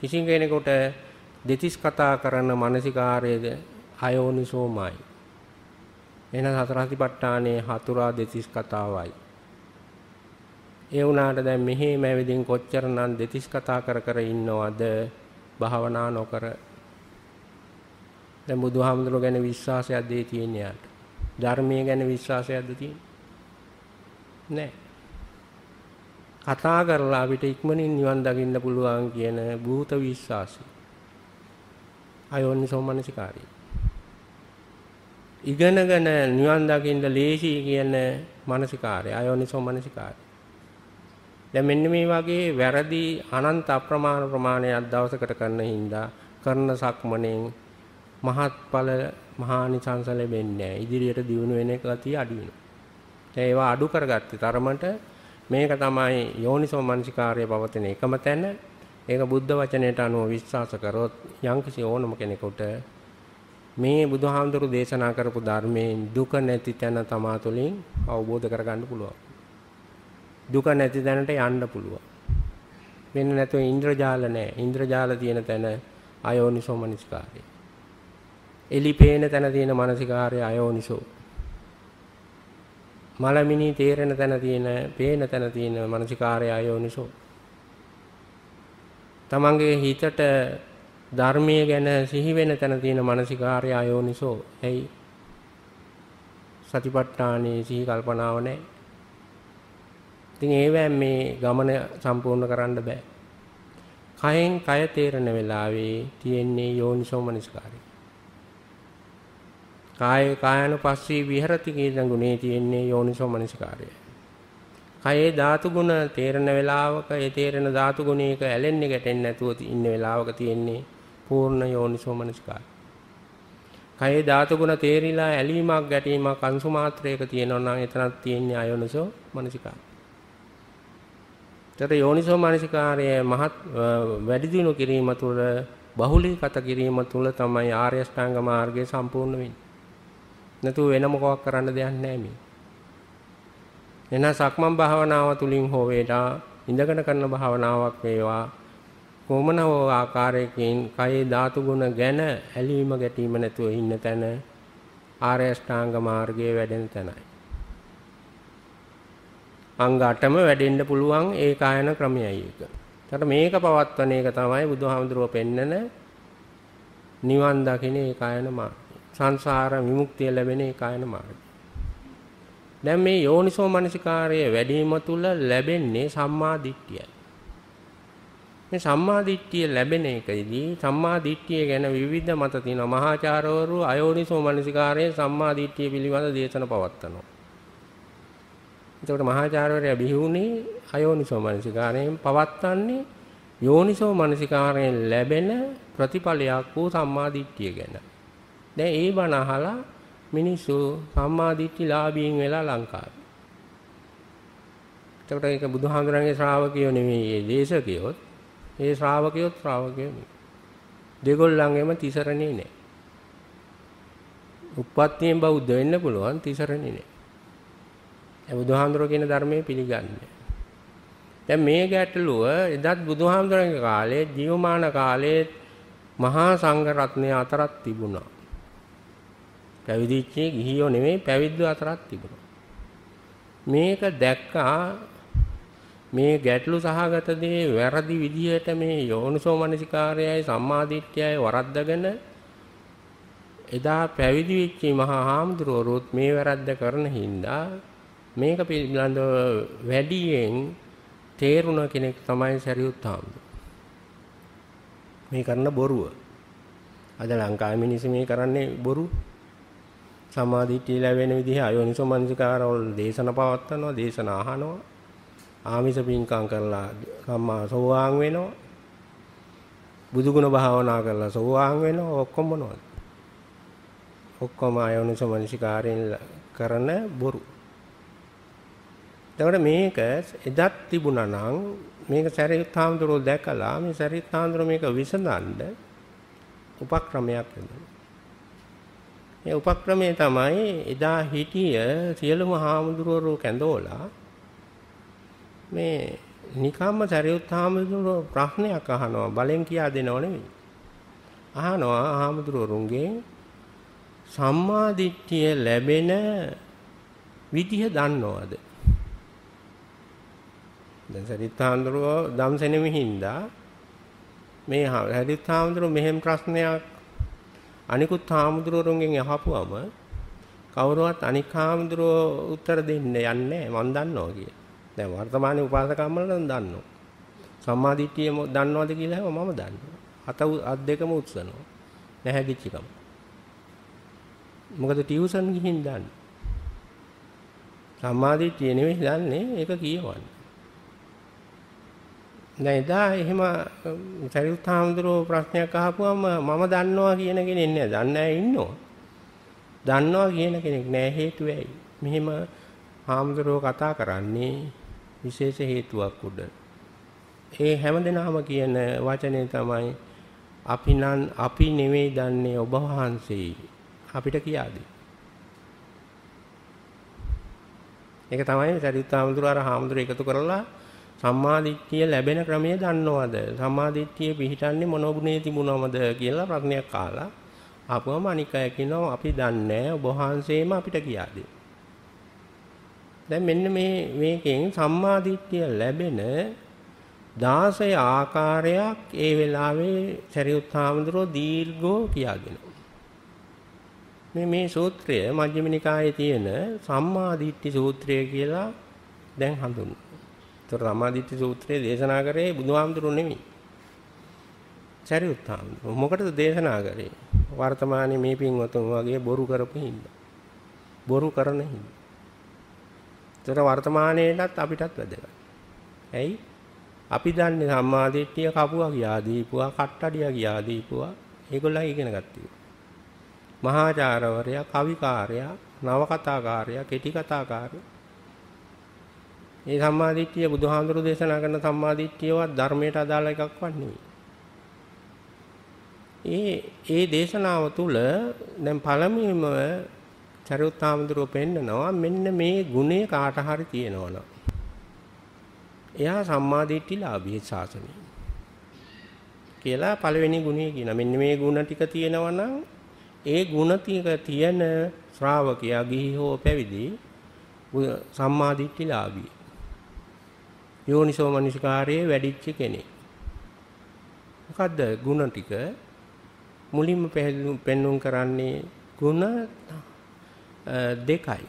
Speaker 1: කිසි කෙනෙකුට දෙතිස් කතා කරන මානසිකාර්යයද අයෝනිසෝමයි. එන සතරාතිපට්ඨානේ හතුරා දෙතිස් කතාවයි. ඒ වුණාට දැන් මෙහෙම ඇවිදින් කොච්චරනම් දෙතිස් කතා කර කර ඉන්නවද භාවනා නොකර. දැන් බුදුහාමුදුරුවෝ ගැන විශ්වාසයක් දෙයි තියෙන යාට. ධර්මයේ ගැන විශ්වාසයක්ද තියෙන්නේ? නැහැ. කතා කරලා අපිට ඉක්මනින් නිවන් දකින්න පුළුවන් කියන භූත විශ්වාසය. අයෝනිසෝ මනසිකාරී. ඉගෙනගෙන නිවන් දකින්න ලේසි කියන මනසිකාරය අයෝනිසෝ මනසිකාරය. දැන් මෙන්න මේ වගේ වැරදි අනන්ත අප්‍රමාණ ප්‍රමාණයක් දවසකට කරන හින්දා කරන සක්මණෙන් මහත්ඵල මහානිසංස ලැබෙන්නේ නැහැ. ඉදිරියට දියුණු වෙන ගතිය අඩු වෙනවා. දැන් ඒවා අඩු කරගත්තේ තරමට මේක තමයි යෝනිසෝ මනසිකාරය පවතින එකම තැන ඒක බුද්ධ වචනයට අනුව විශ්වාස කරොත් යම්කිසි ඕනම කෙනෙකුට මේ බුදුහාමුදුරු දේශනා කරපු ධර්මයෙන් දුක නැති තැන තමා තුළින් අවබෝධ කරගන්න පුළුවන්. දුක නැති තැනට යන්න පුළුවන්. වෙන නැතුව ඉන්ද්‍රජාල නැහැ. ඉන්ද්‍රජාල තියෙන තැන අයෝනිසෝමනිස්කාරය. එලි පේන තැන තියෙන මානසිකාරය අයෝනිසෝ. මලමිනී තේරෙන තැන තියෙන, පේන තැන තියෙන මානසිකාරය අයෝනිසෝ. තමන්ගේ හිතට ධර්මය ගැන සිහිවෙන තැන තියෙන මනසිකාරය අයෝනිසෝ ඇයි සතිපට්ඨානයේ සිහි කල්පනාව නැහැ. ඉතින් ඒවැ මේ ගමන සම්පූර්ණ කරන්න බෑ. කයෙන් කය තේරෙන වෙලාවේ තියෙන්නේ යෝනිසෝමනස්කාරය. කාය කායන පස්සේ විහෙරති කියන ගුණේ තියෙන්නේ යෝනිසෝමනස්කාරය. කයේ ධාතු ගුණ තේරෙන වෙලාවක ඒ තේරෙන ධාතු ගුණයක ඇලෙන්නේ ගැටෙන්නේ නැතුව ඉන්න වෙලාවක තියෙන්නේ පූර්ණ යෝනිසෝමනසිකාය. කයේ ධාතු ගුණ තේරිලා ඇලීමක් ගැටීමක් අංශු මාත්‍රයක තියෙනවා නම් එතනක් තියෙන්නේ අයෝනිසෝ මනසිකාය. ඒතර යෝනිසෝ මනසිකාරයේ මහත් වැඩි දියුණු කිරීම තුළ බහුලීගත කිරීම තුළ තමයි ආර්ය ශ්‍රාංග මාර්ගය සම්පූර්ණ වෙන්නේ. නැතුව වෙන මොකක් කරන්න දෙයක් නැහැ මේ. එහෙනම් සක්මන් භාවනාව තුලින් හෝ වේලා ඉඳගෙන කරන භාවනාවක් වේවා කොමන හෝ ආකාරයකින් කයේ ධාතු ගුණ ගැන ඇලීම ගැටීම නැතුව ඉන්න තැන ආර්ය ශ්‍රාංග මාර්ගයේ වැඩෙන තැනයි. අංග 8ම වැඩෙන්න පුළුවන් ඒ කායන ක්‍රමයයි ඒක. එතකොට මේක පවත්වන එක තමයි බුදුහාමුදුරුව පෙන්නන නිවන් දකින ඒ කායන මාර්ගය. සංසාර විමුක්තිය ලැබෙන ඒ කායන මාර්ගය. දැන් මේ යෝනිසෝ මනසිකාරය වැඩිම තුල ලැබෙන්නේ සම්මා දිට්ඨියයි. මේ සම්මා දිට්ඨිය ලැබෙන එකදී සම්මා දිට්ඨිය ගැන විවිධ මත තියෙනවා. මහාචාර්යවරු අයෝනිසෝ මනසිකාරයේ සම්මා දිට්ඨිය පිළිබඳ දේශන පවත්වනවා. එතකොට මහාචාර්යවරයා බිහිුනේ අයෝනිසෝ මනසිකාරයෙන් පවත්වන්නේ යෝනිසෝ මනසිකාරයෙන් ලැබෙන ප්‍රතිඵලයක් වූ සම්මා දිට්ඨිය ගැන. දැන් ඒ බණ අහලා මිනිස්සු සම්මාදිට්ඨිලාභීන් වෙලා ලංකාවේ. එතකොට ඒක බුදුහාමුදුරන්ගේ ශ්‍රාවකයෝ නෙමෙයි ඒ දේශකයොත්. ඒ ශ්‍රාවකයොත් ශ්‍රාවකයෝ නෙමෙයි. දෙගොල්ලන්ගෙම තිසරණේ නැහැ. උප්පත්තියෙන් බෞද්ධ වෙන්න පුළුවන් තිසරණේ නැහැ. ඒ බුදුහාමුදුරුවෝ කියන ධර්මයේ පිළිගන්නේ. දැන් මේ ගැටලුව එදත් බුදුහාමුදුරන්ගේ කාලේ ජීවමාන කාලේ මහා සංඝ රත්නය අතරත් තිබුණා. පැවිදිච්චේ ගිහියෝ නෙමෙයි පැවිද්දෝ අතරක් තිබුණා. මේක දැක්කා මේ ගැටලු සහගත දේ වැරදි විදිහට මේ යෝනිසෝ මනසිකාරයයි සම්මාදිට්ඨියයි වරද්දගෙන එදා පැවිදි වෙච්ච මහා හාමුදුරුවෝත් මේ වැරද්ද කරන හින්දා මේක පිළිබඳව වැඩියෙන් තේරුණ කෙනෙක් තමයි සරියුත් හාමුදුරුවෝ. මේ කරන බොරුව. අද ලංකාවේ මිනිස්සු මේ කරන්නේ බොරු සමාධිය ලැබෙන විදිහේ අයෝනිසෝ මනසිකාරවල දේශන පවත්නවා දේශන අහනවා ආමිෂ පින්කම් කරලා සම්මා සෝවාන් වෙනවා බුදුගුණ භාවනා කරලා සෝවාන් වෙනවා ඔක්කොම මොනවද ඔක්කොම අයෝනිසෝ මනසිකාරයෙන් කරන බොරු එතකොට මේක එදත් තිබුණා නම් මේක සරියුත් හාමුදුරුවෝ දැකලා මේ සරියුත් හාමුදුරුවෝ මේක විසඳන්න උපක්‍රමයක් වෙනවා මේ උපක්‍රමය තමයි එදා හිටිය සියලුම හාමුදුරුවෝ කැඳෝලා මේ නිකම්ම සරියුත් හාමුදුරුවෝ ප්‍රශ්නයක් අහනවා බලෙන් කියා දෙනව නෙවෙයි. අහනවා හාමුදුරුවරුන්ගේ සම්මා දිට්ඨිය ලැබෙන විදිහ දන්නවද? දැන් සරියුත් හාමුදුරුවෝ ධම්සෙනෙමිහිඳා මේ හරිත් හාමුදුරුවෝ මෙහෙම ප්‍රශ්නයක් අනිකුත් හාමුදුරුවරුන්ගෙන් අහපුවම කවුරුවත් අනික් හාමුදුරුවෝ උත්තර දෙන්න යන්නේ මම දන්නවා කිය. දැන් වර්තමානයේ උපාසකම්මල නම් දන්නවා. සම්මාදිට්ඨිය දන්නවද කියලා හැම මම දන්නවා. අත අත් දෙකම උත්සනවා. නැහැ කිචිකම. මොකද ටියුෂන් ගිහින් දන්නේ. සම්මාදිට්ඨිය නෙවෙයි දන්නේ ඒක කියවන්නේ. දැන් එදා එහෙම සරියුත් හාමුදුරුවෝ ප්‍රශ්නයක් අහපුවම මම දන්නවා කියන කෙනෙක් නෑ. දන්නේ ඉන්නවා. දන්නවා කියන කෙනෙක් නෑ හේතුව ඇයි? මෙහෙම හාමුදුරුවෝ කතා කරන්නේ විශේෂ හේතුවක් උඩ. ඒ හැමදෙනාම කියන වචනේ තමයි අපි නම් අපි නෙවෙයි දන්නේ ඔබ වහන්සේ අපිට කියාදී. ඒක තමයි සරියුත් හාමුදුරුවෝ අර හාමුදුරුවෝ එකතු කරලා සම්මාදිට්ඨිය ලැබෙන ක්‍රමය දන්නවද? සම්මාදිට්ඨිය පිහිටන්නේ මොන ගුණේ තිබුණමද කියලා ප්‍රශ්නයක් අහලා ආපුවම අනික අය කියනවා අපි දන්නේ ඔබ වහන්සේම අපිට කියාදී. දැන් මෙන්න මේ මේකෙන් සම්මාදිට්ඨිය ලැබෙන 16 ආකාරයක් ඒ වෙලාවේ සරියුත් හාමුදුරුවෝ දීර්ඝෝ කියාගෙන. මේ මේ සූත්‍රය මජ්ක්‍ධිම නිකායේ තියෙන සම්මාදිට්ඨි සූත්‍රය කියලා දැන් හඳුන්වනවා. ඒතර සම්මාදිට්ඨි සූත්‍රයේ දේශනා කරේ බුදුහාමුදුරු නෙමෙයි. චරිත හාමුදුරු. මොකටද දේශනා කරේ? වර්තමානයේ මේ පින්වතුන් වගේ බොරු කරපු හින්දා. බොරු කරන හින්දා. ඒතර වර්තමානයේටත් අපිටත් වැදගත්. ඇයි? අපි දන්නේ සම්මාදිට්ඨිය කපුවා ගියා දීපුවා කට්ටඩියා ගියා දීපුවා ඒගොල්ලන් ඉගෙන ගත්තා. මහාචාර්යවරයා කවිකාරයා නවකතාකාරයා කෙටි කතාකාරයා මේ සම්මාදිට්ඨිය බුදුහාඳුරු දේශනා කරන සම්මාදිට්ඨියවත් ධර්මයට අදාළ එකක් වන්නේ. ඒ ඒ දේශනාව තුළ දැන් පළමුවෙන්ම චරිත හාමුදුරුව පෙන්නනවා මෙන්න මේ ගුණය කාට හරි තියෙනවනම්. එයා සම්මාදිට්ඨිලාභී ශාසනය. කියලා පළවෙනි ගුණය කියන මෙන්න මේ ගුණ ටික තියෙනවනම් ඒ ගුණ ටික තියෙන ශ්‍රාවකයා ගිහි හෝ පැවිදි සම්මාදිට්ඨිලාභී යෝනිසෝ මනසිකාරයේ වැඩිච්ච කෙනෙක්. මොකද්ද ಗುಣ ටික මුලින්ම පෙන්වුම් කරන්නේ ಗುಣ දෙකයි.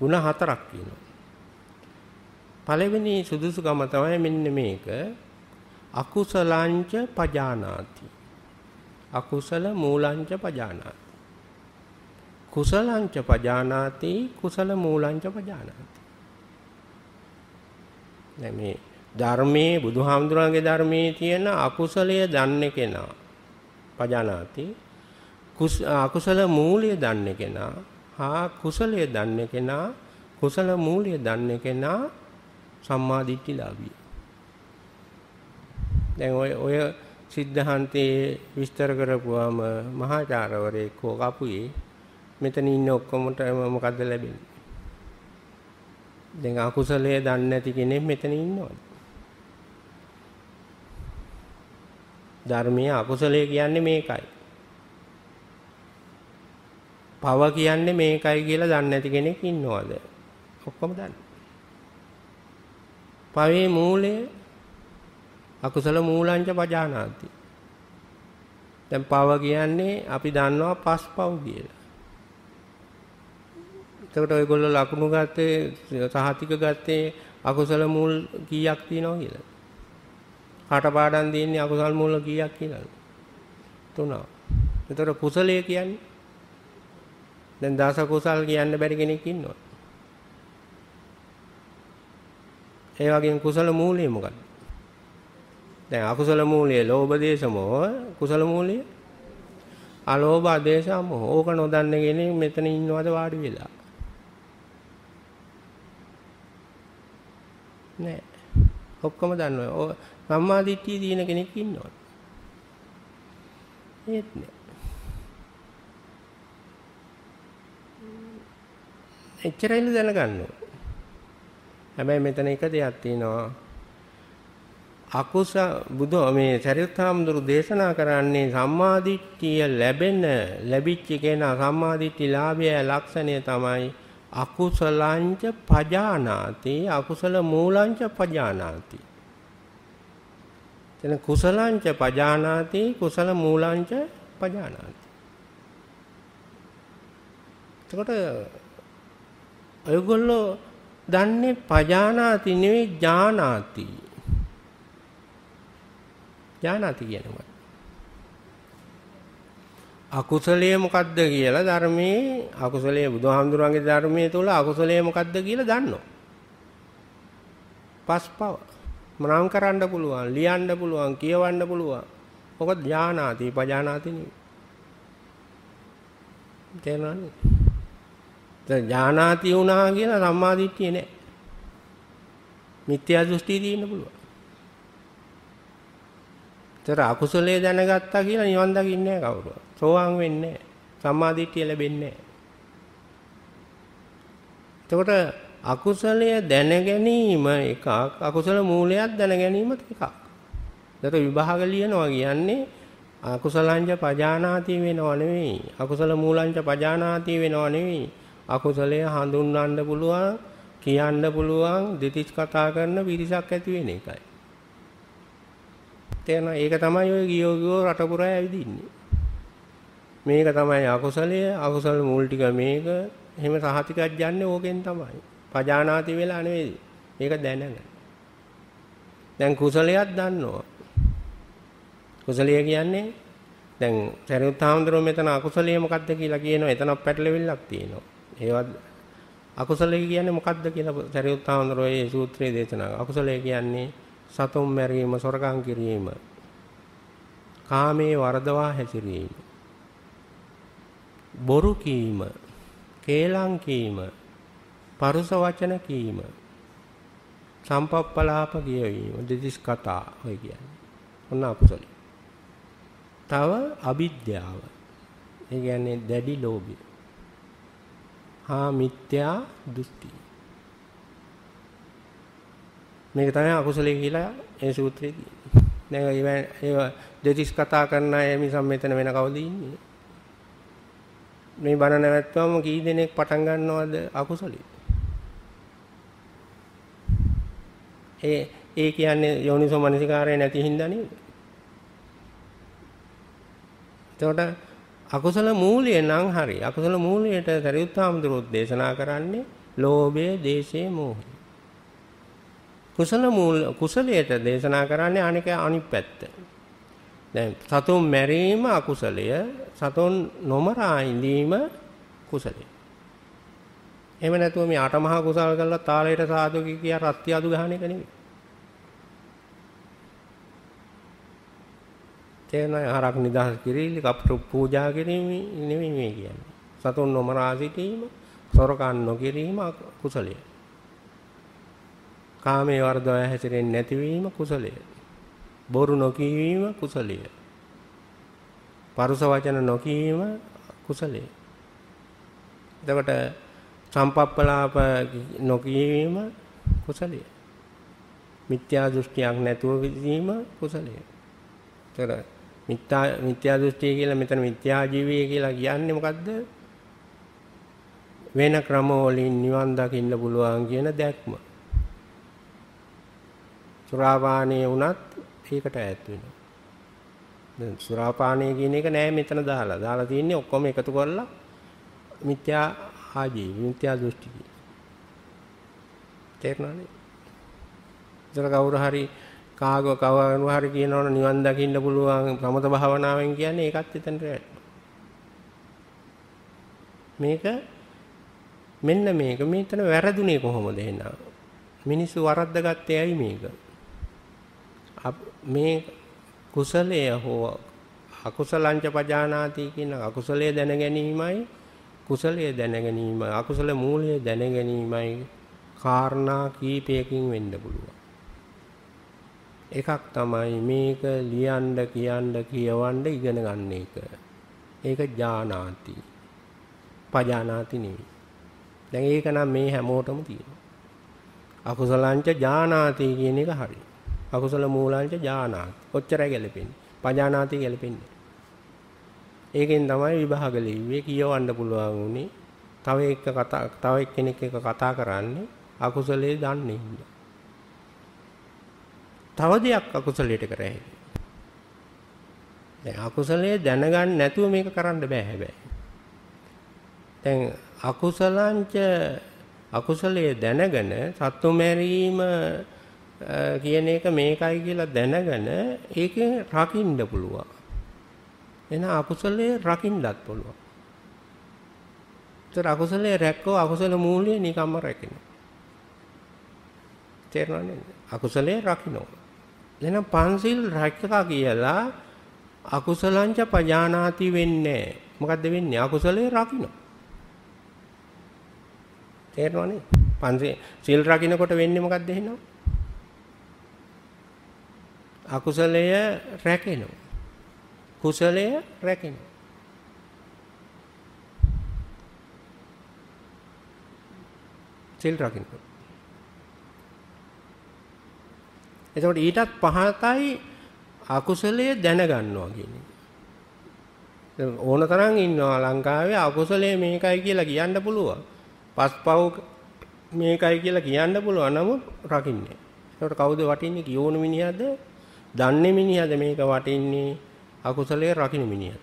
Speaker 1: ಗುಣ හතරක් වෙනවා. පළවෙනි සුදුසුකම තමයි මෙන්න මේක අකුසලංච පජානාති. අකුසල මූලංච පජානාති. කුසලංච පජානාති කුසල මූලංච පජානාති. දැන් මේ ධර්මයේ බුදුහාමුදුරන්ගේ ධර්මයේ තියෙන අකුසලය දන්නේ කෙනා පජානාති කුස අකුසල මූලය දන්නේ කෙනා හා කුසලය දන්නේ කෙනා කුසල මූලය දන්නේ කෙනා සම්මාදිට්ඨිලාභී දැන් ඔය ඔය සිද්ධාන්තයේ විස්තර කරපුවාම මහාචාර්යවරයෙක් හෝ කපුවේ මෙතන ඉන්න ඔක්කොමට මොකද්ද ලැබෙන්නේ දැන් අකුසලයේ දන්නේ නැති කෙනෙක් මෙතන ඉන්නවද? ධර්මයේ අකුසලයේ කියන්නේ මේකයි. පව කියන්නේ මේකයි කියලා දන්නේ නැති කෙනෙක් ඉන්නවද? ඔක්කොම දන්නේ. පවේ මූලය අකුසල මූලංච පජානාති. දැන් පව කියන්නේ අපි දන්නවා පස් පව් කියලා. එතකොට ඔයගොල්ලෝ ලකුණු ගත්තේ සහතික ගත්තේ අකුසල මූල් කීයක් තියෙනවා කියලා. කාට පාඩම් දෙන්නේ අකුසල් මූල කීයක් කියලාද? තුනක්. එතකොට කුසලය කියන්නේ දැන් දස කුසල් කියන්න බැරි කෙනෙක් ඉන්නවා. ඒ වගේම කුසල මූලය මොකක්ද? දැන් අකුසල මූලය ලෝභ දේශ මොහ කුසල මූලය අලෝභ ආදේශ මොහ ඕක නොදන්න කෙනෙක් මෙතන ඉන්නවද වාඩි වෙලා? නැහැ. ඔක්කොම දන්නවා. ඔය සම්මා දිට්ඨිය තියෙන කෙනෙක් ඉන්නවා. ඒත් නෑ. එච්චරයි දැනගන්න හැබැයි මෙතන එක දෙයක් තියෙනවා. අකුස බුදු මේ සරියුත් හාමුදුරු දේශනා කරන්නේ සම්මාදිට්ඨිය ලැබෙන ලැබිච්ච කෙනා සම්මාදිට්ඨි ලාභය ලක්ෂණය තමයි අකුසලංච පජානාති අකුසල මූලංච පජානාති එතන කුසලංච පජානාති කුසල මූලංච පජානාති එතකොට ඔයගොල්ලෝ දන්නේ පජානාති නෙවෙයි ඥානාති ඥානාති කියනවා අකුසලයේ මොකද්ද කියලා ධර්මයේ අකුසලයේ බුදුහාමුදුරන්ගේ ධර්මයේ තුල අකුසලයේ මොකද්ද කියලා දන්නවා. පස්පව මනාම් කරන්න පුළුවන්, ලියන්න පුළුවන්, කියවන්න පුළුවන්. මොකද ඥානාති පජානාති නෙවෙයි. තේරෙනවද? දැන් ඥානාති වුණා කියලා සම්මාදිට්ඨිය නෑ. මිත්‍යා දෘෂ්ටි තියෙන්න පුළුවන්. ඒතර අකුසලයේ දැනගත්තා කියලා නිවන් දකින්නේ නැහැ කවුරුවත්. සෝවාන් වෙන්නේ නැහැ. සම්මාදිට්ඨිය ලැබෙන්නේ නැහැ. එතකොට අකුසලය දැන ගැනීම එකක් අකුසල මූලයක් දැන ගැනීම එකක්. ඒතර විභාග ලියනවා කියන්නේ අකුසලංජ පජානාති වෙනව නෙවෙයි. අකුසල මූලංජ පජානාති වෙනව නෙවෙයි. අකුසලය හඳුන්වන්න පුළුවන් කියන්න පුළුවන් දෙතිස් කතා කරන පිරිසක් ඇති වෙන එකයි. තේරෙනවා ඒක තමයි ඔය ගියෝ ගියෝ රට පුරා ඇවිදින්නේ. මේක තමයි අකුසලය අකුසල මූල් ටික මේක එහෙම සහතිකක් යන්නේ ඕකෙන් තමයි. පජානාති වෙලා නෙවෙයි. ඒක දැනගන්න. දැන් කුසලයක් දන්නවා. කුසලය කියන්නේ දැන් සරියුත් හාමුදුරුවෝ මෙතන අකුසලයේ මොකද්ද කියලා කියනවා එතන පැටලෙවිල්ලක් තියෙනවා ඒවත් අකුසලයේ කියන්නේ මොකද්ද කියලා සරියුත් හාමුදුරුවෝ මේ සූත්‍රයේ දේශනා කරා අකුසලයේ කියන්නේ සතුම් මැරීම, සොරකම් කිරීම, කාමයේ වරදවා හැසිරීම, බොරු කීම, කේලම් කීම, පරුස වචන කීම, සම්පප්පලාප කියවීම, දෙතිස් කතා ඔය කියන්නේ. ඔන්න අකුසලයි. තව අවිද්‍යාව. ඒ කියන්නේ දැඩි ලෝභය. හා මිත්‍යා දෘෂ්ටි. මේක තමයි අකුසලයේ කියලා ඒ සූත්‍රයේ තියෙන්නේ. දැන් ඒවා ඒවා දෙතිස් කතා කරන අය මිසම් මෙතන වෙන කවුද ඉන්නේ? මේ බණ නැවැත්වම කී දෙනෙක් පටන් ගන්නවද අකුසලයේ? ඒ ඒ කියන්නේ යෝනිසෝ මනසිකාරය නැති හින්දා නේද? එතකොට අකුසල මූලය නම් හරි. අකුසල මූලයට සරියුත් ආමඳුරුත් දේශනා කරන්නේ ලෝභය, දේශය, මෝහය. කුසල මූල කුසලයට දේශනා කරන්නේ අනික අනිත් පැත්ත. දැන් සතුන් මැරීම අකුසලය, සතුන් නොමරා ඉඳීම කුසලය. එහෙම නැතුව මේ අටමහා කුසල් කරලා තාලයට සාදු කිය රත්ති අදු ගහන එක නෙමෙයි. තේන හරක් නිදහස් කිරීලි කප්පු පූජා කිරීම නෙමෙයි මේ කියන්නේ. සතුන් නොමරා සිටීම, සොරකම් නොකිරීම කුසලයයි. කාමයේ වර්ධව හැසිරෙන්නේ නැතිවීම කුසලය. බොරු නොකීවීම කුසලය. පරුස වචන නොකීම කුසලය. එතකොට සම්පප්පලාප නොකීවීම කුසලය. මිත්‍යා දෘෂ්ටියක් නැතුව වීම කුසලය. එතකොට මිත්‍යා මිත්‍යා දෘෂ්ටිය කියලා මෙතන මිත්‍යා ජීවය කියලා කියන්නේ මොකද්ද? වෙන ක්‍රමවලින් නිවන් දකින්න පුළුවන් කියන දැක්ම. සුරාපානය වුණත් ඒකට ඈත් වෙනවා. දැන් සුරාපානය කියන එක නෑ මෙතන දාලා. දාලා තියෙන්නේ ඔක්කොම එකතු කරලා මිත්‍යා ආජීව මිත්‍යා දෘෂ්ටි කියන. තේරුණානේ? ඉතල කවුරු හරි කාග කවරු හරි කියනවනේ නිවන් දකින්න පුළුවන් ප්‍රමත භාවනාවෙන් කියන්නේ ඒකත් එතනට මේක මෙන්න මේක මෙතන වැරදුනේ කොහොමද එහෙනම්? මිනිස්සු වරද්දගත්තේ ඇයි මේක? මේ කුසලය හෝ අකුසලංච පජානාති කියන අකුසලයේ දැන ගැනීමයි කුසලයේ දැන ගැනීමයි අකුසල මූලයේ දැන ගැනීමයි කාරණා කීපයකින් වෙන්න පුළුවන්. එකක් තමයි මේක ලියන්න කියන්න කියවන්න ඉගෙන ගන්න එක. ඒක ඥානාති. පජානාති නෙවෙයි. දැන් ඒක නම් මේ හැමෝටම තියෙනවා. අකුසලංච ඥානාති කියන එක හරියි. අකුසල මූලාංච ඥානාති ඔච්චරයි ගැලපෙන්නේ පඥානාති ගැලපෙන්නේ ඒකෙන් තමයි විභාග ලිව්වේ කියවන්න පුළුවන් උනේ තව එක කතා තව එක්කෙනෙක් එක කතා කරන්නේ අකුසලයේ දන්නේ නැහැ තව දෙයක් අකුසලයට කර හැකියි දැන් අකුසලයේ දැනගන්න නැතුව මේක කරන්න බෑ හැබැයි දැන් අකුසලංච අකුසලයේ දැනගෙන සත්තු මරීම කියන එක මේකයි කියලා දැනගෙන ඒකෙන් රකින්න පුළුවන්. එන අකුසලයේ රකින්නත් පුළුවන්. ඒතර අකුසලයේ රැක්කෝ අකුසල මූලයේ නිකම්ම රැකෙනවා. තේරෙනවද? අකුසලයේ රකින්නෝ. එහෙනම් පංසිල් රැකලා කියලා අකුසලංච පජානාති වෙන්නේ මොකද්ද වෙන්නේ? අකුසලයේ රකින්නෝ. තේරෙනවනේ. පංසිල් සිල් රකින්නකොට වෙන්නේ මොකද්ද එහෙනම්? අකුසලය රැකෙනවා. කුසලය රැකෙනවා. සිල් රකින්න. එතකොට ඊටත් පහතයි අකුසලය දැනගන්නවා කියන්නේ. ඕන තරම් ඉන්නවා ලංකාවේ අකුසලයේ මේකයි කියලා කියන්න පුළුවන්. පස්පව් මේකයි කියලා කියන්න පුළුවන් නමුත් රකින්නේ. එතකොට කවුද වටින්නේ කියෝන මිනිහද දන්නේ මිනිහද මේක වටින්නේ අකුසලයේ රකින්න මිනිහද?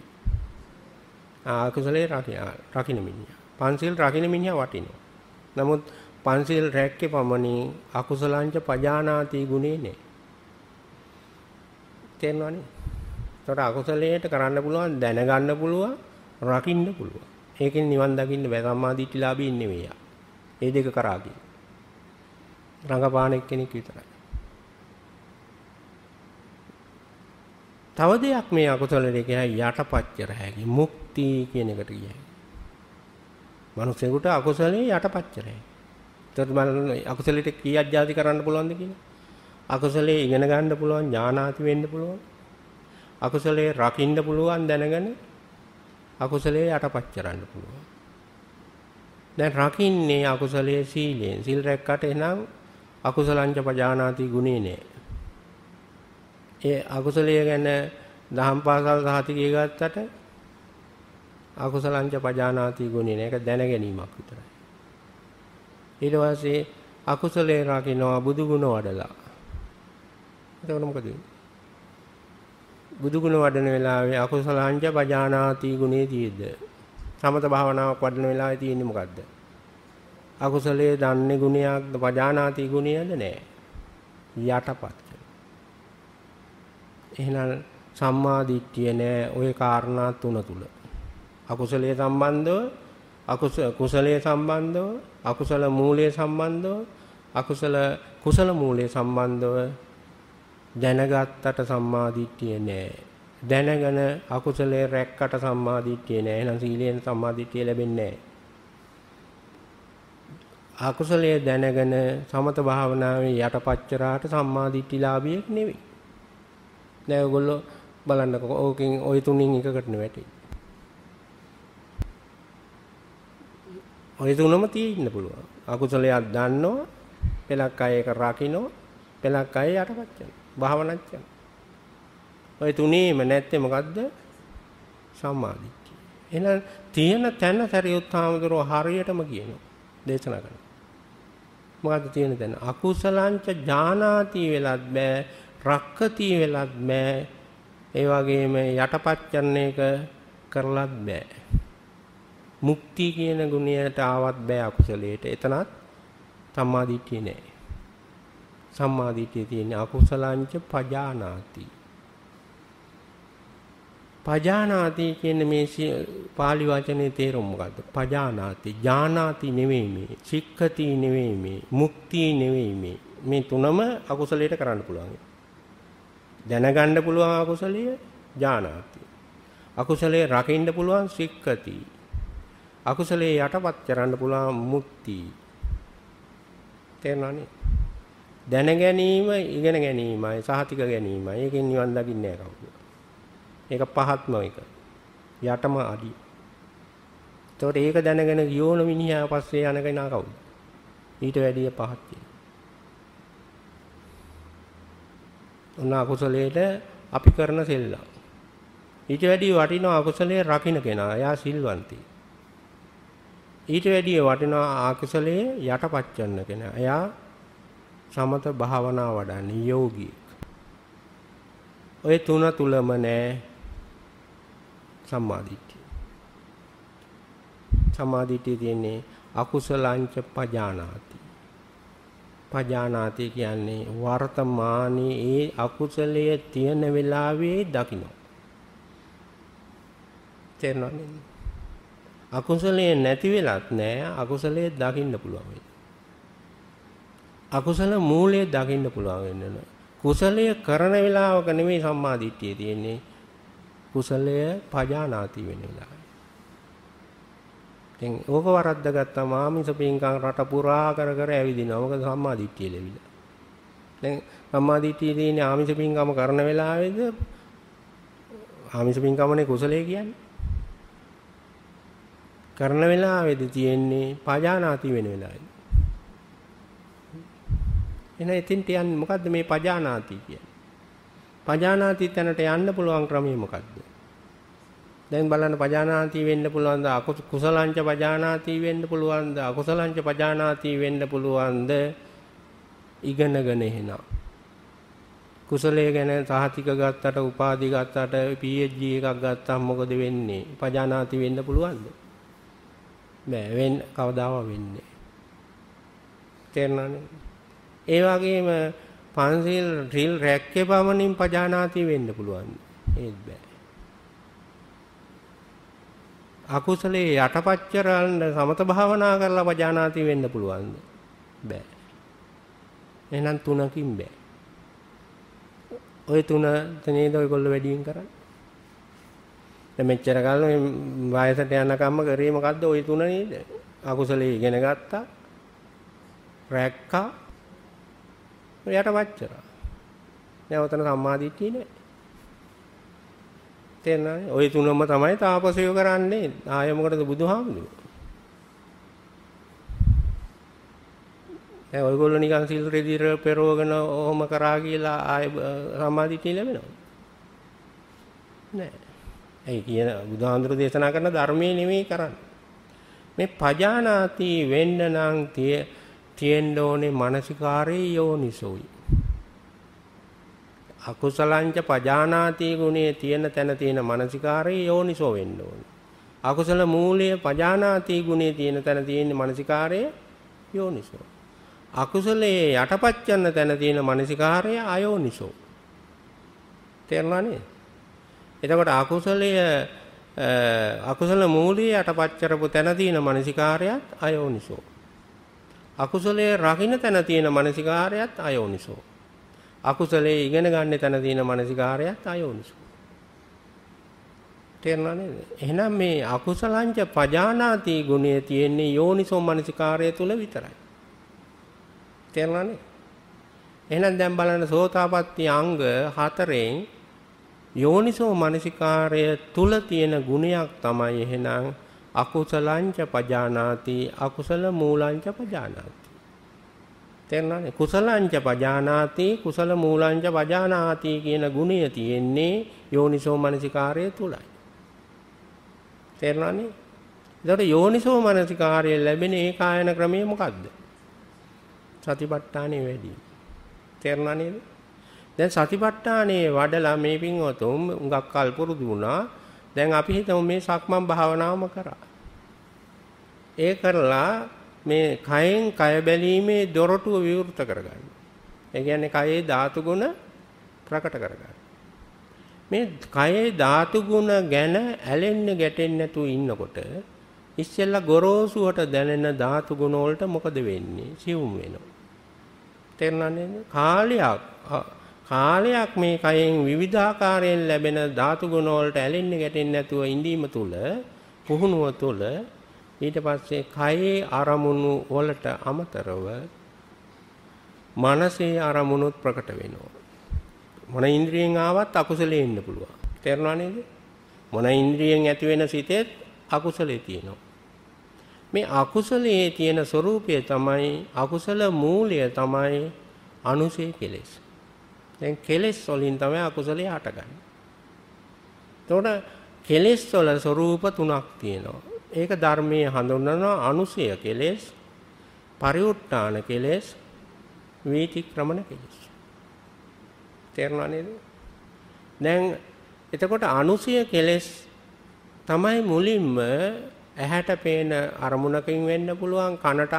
Speaker 1: අකුසලයේ රකින්න මිනිහා. පන්සිල් රකින්න මිනිහා වටිනවා. නමුත් පන්සිල් රැක්කේ පමණින් අකුසලංච පජානාති ගුණේ නෑ. තේරෙනවනේ? ඒතකොට අකුසලයට කරන්න පුළුවන් දැනගන්න පුළුවන් රකින්න පුළුවන්. ඒකෙන් නිවන් දකින්න බෑ සම්මාදිට්ඨිලාභී නෙවෙයි. ඒ දෙක කරා කියන්නේ. රංගපාන එක්කෙනෙක් විතරයි. තව දෙයක් මේ අකුසලයේ කියන යටපච්චර හැකි මුක්තිය කියන එකට කියයි. මනුස්සයෙකුට අකුසලයේ යටපච්චරයි. ඒතර බලන්න අකුසලයට කී අධ්‍යාති කරන්න පුළුවන්ද කියලා. අකුසලයේ ඉගෙන ගන්න පුළුවන් ඥානාති වෙන්න පුළුවන්. අකුසලයේ රකින්න පුළුවන් දැනගෙන අකුසලයේ යටපච්චරන්න පුළුවන්. දැන් රකින්නේ අකුසලයේ සීලයෙන්. සීල් රැක්කට එනම් අකුසලංච පජානාති ගුණේ නෑ. ඒ අකුසලය ගැන දහම් පාසල් සහතිකය ගත්තට අකුසලංච පජානාති ගුණේ ඒක දැන ගැනීමක් විතරයි. ඊට පස්සේ අකුසලේ රකින්නවා බුදු ගුණ වඩලා. එතකොට මොකද වෙන්නේ? බුදු ගුණ වඩන වෙලාවේ අකුසලංච පජානාති ගුණේ තියෙද්ද සමත භාවනාවක් වඩන වෙලාවේ තියෙන්නේ මොකද්ද? අකුසලයේ දන්නේ ගුණයක්ද පජානාති ගුණයද නැහැ. යටපත් එහෙනම් සම්මා දිට්ඨිය නෑ ওই කාරණා තුන තුල. අකුසලයේ සම්බන්ධව අකුස කුසලයේ සම්බන්ධව අකුසල මූලයේ සම්බන්ධව අකුසල කුසල මූලයේ සම්බන්ධව දැනගත්තට සම්මා දිට්ඨිය නෑ. දැනගෙන අකුසලයේ රැක්කට සම්මා දිට්ඨිය නෑ. එහෙනම් සීලයෙන් සම්මා දිට්ඨිය ලැබෙන්නේ නෑ. අකුසලයේ දැනගෙන සමත භාවනාවේ යටපත්චරාට සම්මාදිට්ඨිලාභියෙක් නෙවෙයි. නෑ ඔයගොල්ලෝ බලන්නකෝ. ඕකෙන් ওই තුنين එකකට නෙවැටි. ওই තුනම තියෙන්න පුළුවන්. අකුසලයක් දන්නෝ, පෙලක් අය ඒක රකින්නෝ, පෙලක් අය යටපත් කරනවා. භාවනච්ච. ওই තුනේම නැත්තේ මොකද්ද? සම්මාදිට්ඨිය. එහෙනම් තියෙන තැන සරියුත් හාමුදුරුවෝ හරියටම කියනවා. දේශනා කරනවා. මොකද්ද තියෙන තැන? අකුසලංච ඥානාති වෙලත් බෑ රක්කතිය වෙලත් බෑ. ඒ වගේම යටපත්චන්නේක කරලත් බෑ. මුක්ති කියන ගුණයට ආවත් බෑ අකුසලයට. එතනත් සම්මා දිට්ඨිය නෑ. සම්මා දිට්ඨිය තියෙන්නේ අකුසලංච පජානාති. පජානාති කියන්නේ මේ පාලි වචනේ තේරුම මොකද්ද? පජානාති, ඥානාති නෙවෙයි මේ, සික්ඛති නෙවෙයි මේ, මුක්ති නෙවෙයි මේ. මේ තුනම අකුසලයට කරන්න පුළුවන්. දැනගන්න පුළුවන් අකුසලයේ ඥානාති. අකුසලයේ රකින්න පුළුවන් සික්කති. අකුසලයේ යටපත් කරන්න පුළුවන් මුක්ති. තේරෙනවනේ. දැන ගැනීම ඉගෙන ගැනීමයි සහතික ගැනීමයි. ඒකෙන් නිවන් දකින්නේ නැහැ කවුද? ඒක පහත්ම එක. යටම අඩි. ඒතකොට ඒක දැනගෙන ගියෝන මිනිහා පස්සේ යන කෙනා කවුද? ඊට වැඩිය පහත් කියලා. ඔන්න අකුසලයට අපි කරන සෙල්ලම්. ඊට වැඩිය වටිනා අකුසලයේ රකින්න කෙනා එයා සිල්වන්ති. ඊට වැඩිය වටිනා අකුසලයේ යටපත් කරන කෙනා එයා සමත භාවනා වඩන්නේ යෝගී. ඔය තුන තුලම නෑ සම්මාදිට්ඨිය. සම්මාදිට්ඨිය කියන්නේ අකුසලංච පජානාති. පජානාති කියන්නේ වර්තමානයේ ඒ අකුසලයේ තියෙන වෙලාවේ දකින්න. තේරෙනවද? අකුසලයේ නැති වෙලත් නෑ අකුසලයේ දකින්න පුළුවන්. අකුසල මූලයේ දකින්න පුළුවන් වෙනවා. කුසලය කරන වෙලාවක නෙමෙයි සම්මාදිට්ඨිය තියෙන්නේ. කුසලය පජානාති වෙන වෙලාව. ඉතින් ඕක වරද්දගත්තා මාමිස පින්කම් රට පුරා කර කර ඇවිදිනවා. මොකද සම්මාදිට්ඨිය ලැබිලා. දැන් සම්මාදිට්ඨිය තියෙන ආමිස පින්කම කරන වෙලාවේද ආමිස පින්කමනේ කුසලයේ කියන්නේ. කරන වෙලාවේදී තියෙන්නේ පජානාති වෙන වෙලාවයි. එන ඉතින් තියන්නේ මොකද්ද මේ පජානාති කියන්නේ? පජානාති තැනට යන්න පුළුවන් ක්‍රමය මොකද්ද? දැන් බලන්න පජානාති වෙන්න පුළුවන්ද කුසලංච පජානාති වෙන්න පුළුවන්ද අකුසලංච පජානාති වෙන්න පුළුවන්ද ඉගෙනගෙන එහෙනම් කුසලයේ ගැන සාහතික ගත්තට උපාධි ගත්තට PhD එකක් ගත්තාම මොකද වෙන්නේ පජානාති වෙන්න පුළුවන්ද බෑ වෙන්න කවදාවත් වෙන්නේ තේරෙනවනේ ඒ වගේම පන්සිල් ඩ්‍රිල් රැක්කේ පමණින් පජානාති වෙන්න පුළුවන් ඒත් බෑ අකුසලයේ යටපච්චරල් සමත භාවනා කරලා පජානාති වෙන්න පුළුවන්ද? බෑ. එහෙනම් තුනකින් බෑ. ওই තුන තනේද ඔයගොල්ලෝ වැඩියෙන් කරන්නේ. දැන් මෙච්චර කාලෙ වයසට යනකම්ම කරේ මොකද්ද? ওই තුන නේද? අකුසලයේ ඉගෙන ගත්තා. රැක්කා. යටපච්චරා. දැන් ඔතන සම්මාදිට්ඨිය නෑ. තේරෙනවද? ওই තුනම තමයි තාපසයෝ කරන්නේ. ආයෙ මොකටද බුදුහාමුදුරුවෝ? දැන් ඔයගොල්ලෝ නිකන් සිල් රෙදිර පෙරවගෙන ඔහොම කරා කියලා ආයෙ සමාධිය ලැබෙනවද? නෑ. ඒ කියන බුදුහාමුදුරුවෝ දේශනා කරන ධර්මයේ නෙමෙයි කරන්නේ. මේ පජානාති වෙන්න නම් තියෙන්න ඕනේ මානසිකාරේ යෝනිසෝයි. අකුසලංච පජානාති ගුණයේ තියෙන තැන තියෙන මානසිකාරය යෝනිසෝ වෙන්න ඕනේ. අකුසල මූලය පජානාති ගුණයේ තියෙන තැන තියෙන මානසිකාරය යෝනිසෝ. අකුසලයේ යටපත් යන තැන තියෙන මානසිකාරය අයෝනිසෝ. තේරුණා නේද? එතකොට අකුසලය අකුසල මූලයේ යටපත් කරපු තැන තියෙන මානසිකාරයත් අයෝනිසෝ. අකුසලයේ රකින්න තැන තියෙන මානසිකාරයත් අයෝනිසෝ. අකුසලයේ ඉගෙන ගන්න තැන තියෙන මානසිකාරයත් අයෝනිසෝ. තේරුණා නේද? එහෙනම් මේ අකුසලංච පජානාති ගුණය තියෙන්නේ යෝනිසෝ මානසිකාරය තුල විතරයි. තේරුණා නේද? එහෙනම් දැන් බලන්න සෝතාපට්ටි අංග හතරෙන් යෝනිසෝ මානසිකාරය තුල තියෙන ගුණයක් තමයි එහෙනම් අකුසලංච පජානාති අකුසල මූලංච පජානාති තේරෙනවද කුසලංච පජානාති කුසල මූලංච පජානාති කියන ගුණය තියෙන්නේ යෝනිසෝ මනසිකාරය තුලයි තේරෙනවනේ එතකොට යෝනිසෝ මනසිකාරය ලැබෙන ඒකායන ක්‍රමය මොකද්ද සතිපට්ඨානෙ වැඩි තේරෙනවනේ දැන් සතිපට්ඨානේ වඩලා මේ පින්වත උඟක් කල් පුරුදු වුණා දැන් අපි හිතමු මේ සක්මන් භාවනාවම කරා ඒ කරලා මේ කයෙන් කය බැලීමේ දොරටුව විවෘත කරගන්න. ඒ කියන්නේ කයේ ධාතු ගුණ ප්‍රකට කරගන්න. මේ කයේ ධාතු ගුණ ගැන ඇලෙන්න ගැටෙන්න තු ඉන්නකොට ඉස්සෙල්ලා ගොරෝසුවට දැනෙන ධාතු ගුණ වලට මොකද වෙන්නේ? සිවුම් වෙනවා. තේරුණානේ? කාලයක් කාලයක් මේ කයෙන් විවිධාකාරයෙන් ලැබෙන ධාතු ගුණ වලට ඇලෙන්න ගැටෙන්න නැතුව ඉඳීම තුල පුහුණුව තුල ඊට පස්සේ කයේ අරමුණු වලට අමතරව මනසේ අරමුණුත් ප්‍රකට වෙනවා. මොන ඉන්ද්‍රියෙන් ආවත් අකුසලේ ඉන්න පුළුවන්. තේරුණා නේද? මොන ඉන්ද්‍රියෙන් ඇති වෙන සිතෙත් අකුසලේ තියෙනවා. මේ අකුසලයේ තියෙන ස්වરૂපය තමයි අකුසල මූලය තමයි අනුසේ කෙලෙස්. දැන් කෙලෙස් වලින් තමයි අකුසලයේ හටගන්නේ. එතකොට කෙලෙස් වල ස්වરૂප තුනක් තියෙනවා. ඒක ධර්මයේ හඳුන්වනවා අනුසය කෙලෙස්, පරිඋත්තාන කෙලෙස්, වීතික්‍රමණ කෙලෙස්. තේරුණා නේද? දැන් එතකොට අනුසය කෙලෙස් තමයි මුලින්ම ඇහැට පේන අරමුණකින් වෙන්න පුළුවන් කනට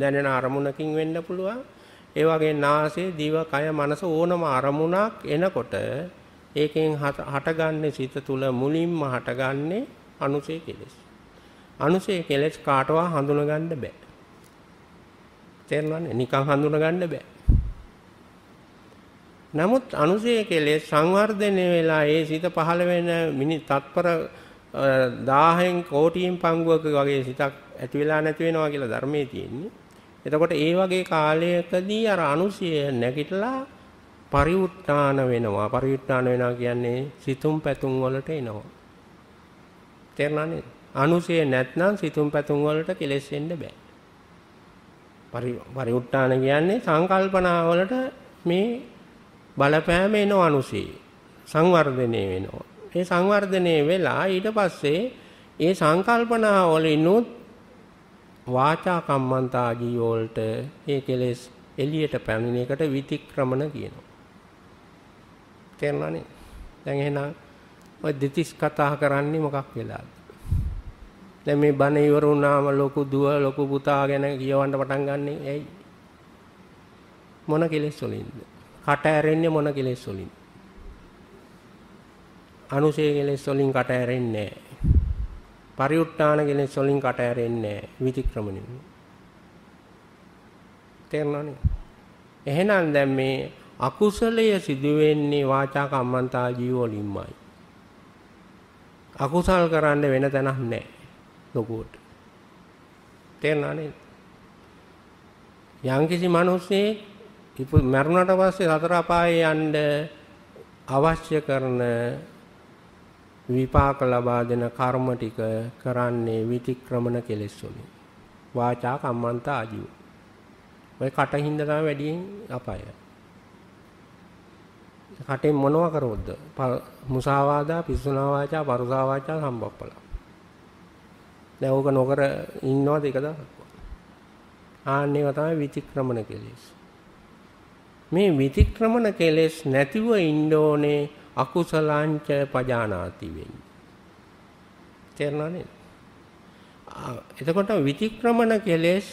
Speaker 1: දැනෙන අරමුණකින් වෙන්න පුළුවන් ඒ වගේ නාසය දිව කය මනස ඕනම අරමුණක් එනකොට ඒකෙන් හටගන්නේ සිත තුල මුලින්ම හටගන්නේ අනුසය කෙලෙස් අනුසය කෙලෙස් කාටවා හඳුනගන්න බෑ. තේරෙනවද? නිකන් හඳුනගන්න බෑ. නමුත් අනුසය කෙලෙස් සංවර්ධනය වෙලා ඒ සිත පහළ වෙන මිනි තත්පර 1000න් කෝටියෙන් පංගුවක වගේ සිතක් ඇති වෙලා නැති වෙනවා කියලා ධර්මයේ තියෙන්නේ. එතකොට ඒ වගේ කාලයකදී අර අනුසය නැගිටලා පරිඋත්ථාන වෙනවා. පරිඋත්ථාන වෙනවා කියන්නේ සිතුම් පැතුම් වලට එනවා. තේරුණා නේද? අනුසය නැත්නම් සිතුම් පැතුම් වලට කෙලෙස් වෙන්න බෑ. පරි පරිඋත්තාන කියන්නේ සංකල්පනා වලට මේ බලපෑම එන අනුසය සංවර්ධනය වෙනවා. ඒ සංවර්ධනය වෙලා ඊට පස්සේ ඒ සංකල්පනා වලිනුත් වාචා කම්මන්තා ජීවෝල්ට ඒ කෙලෙස් එළියට පැමිණෙන එකට විතික්‍රමණ කියනවා. තේරුණානේ? දැන් එහෙනම් ඔය දෙතිස් කතා කරන්නේ මොකක් වෙලාද? දැන් මේ බණ ඉවර වුණාම ලොකු දුව ලොකු පුතා ගැන කියවන්න පටන් ගන්නෙ ඇයි? මොන කෙලෙස් වලින්ද? කට ඇරෙන්නේ මොන කෙලෙස් වලින්ද? අනුසේ කෙලෙස් වලින් කට ඇරෙන්නේ නැහැ. පරිඋත් ทาน කෙලෙස් වලින් කට ඇරෙන්නේ නැහැ. විතික්‍රමණින්. තේරුණානේ? එහෙනම් දැන් මේ අකුසලය සිදු වෙන්නේ වාචා කම්මන්තා ජීව වලින්මයි. අකුසල් කරන්න වෙන තැනක් නැහැ. ලොකුවට. තේරෙනා නේද? යම්කිසි මිනිස්සෙක් මරුණට පස්සේ සතර අපායේ යන්න අවශ්‍ය කරන විපාක ලබා දෙන කර්ම ටික කරන්නේ විතික්‍රමන කෙලෙස් වලින්. වාචා කම්මන්ත ආජීව. ඔය කටින්ද තමයි වැඩියෙන් අපාය. කටෙන් මොනවා කරොද්ද? මුසාවාදා, පිස්සුනා වාචා, පරුසා වාචා සම්බප්පලා. දැන් ඕක නොකර ඉන්නවද එක දවසක්වත්? ආන්න ඒවා තමයි විතික්‍රමන කෙලෙස්. මේ විතික්‍රමන කෙලෙස් නැතිව ඉන්න ඕනේ අකුසලාංච පජානාති වෙන්නේ. තේරෙනවද? එතකොට විතික්‍රමන කෙලෙස්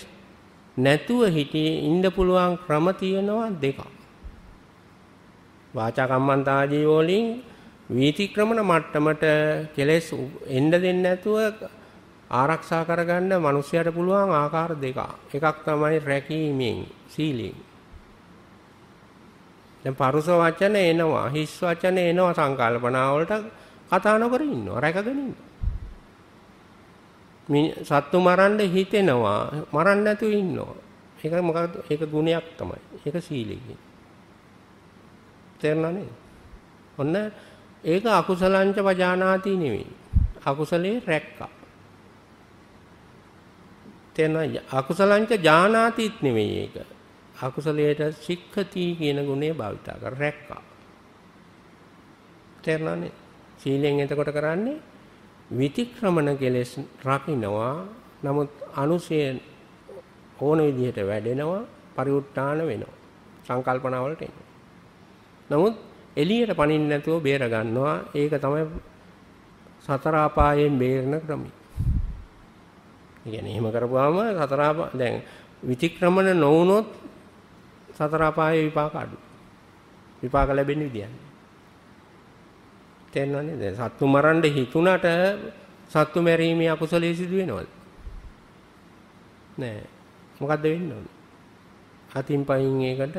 Speaker 1: නැතුව හිටියේ ඉන්න පුළුවන් ක්‍රම තියෙනවා දෙකක්. වාචා කම්මන්තාජීවෝලින් විතික්‍රමන මට්ටමට කෙලෙස් එන්න දෙන්නේ නැතුව ආරක්ෂා කරගන්න මිනිසයාට පුළුවන් ආකාර දෙකක්. එකක් තමයි රැකීමෙන් සීලෙන්. දැන් පරුස වචන එනවා, හිස් වචන එනවා සංකල්පනා වලට කතා නොකර ඉන්නවා, රැකගෙන ඉන්නවා. මේ සත්තු මරන්න හිතෙනවා, මරන්න නැතුව ඉන්නවා. ඒක මොකක්ද? ඒක ගුණයක් තමයි. ඒක සීලෙකින්. තේරුණා නේද? ඔන්න ඒක අකුසලංච වජානාති නෙවෙයි. අකුසලේ රැක්කා. තේරෙනවා අකුසලංච ඥානාතිත් නෙමෙයි ඒක. අකුසලයට සික්ඛති කියන ගුණය භාවිත කර රැක්කා. තේරෙනවනේ. සීලෙන් එතකොට කරන්නේ විතික්‍රමණ කෙලෙස් රකින්නවා. නමුත් අනුසය ඕන විදිහට වැඩෙනවා, පරිඋත්තාන වෙනවා. සංකල්පනාවලට එනවා. නමුත් එළියට පනින්න නැතුව බේර ගන්නවා. ඒක තමයි සතර ආපායෙන් බේරන ක්‍රමය. කියන්නේ එහෙම කරපුවාම සතර දැන් විතික්‍රමන නොවුනොත් සතර පායේ විපාක අඩු. විපාක ලැබෙන්නේ විදියන්නේ. තේරෙනවනේ දැන් සත්තු මරන්න හිතුණට සත්තු මැරීමේ අකුසලයේ සිදු වෙනවද? නෑ. මොකද්ද වෙන්නේ? අතින් පයින් ඒකට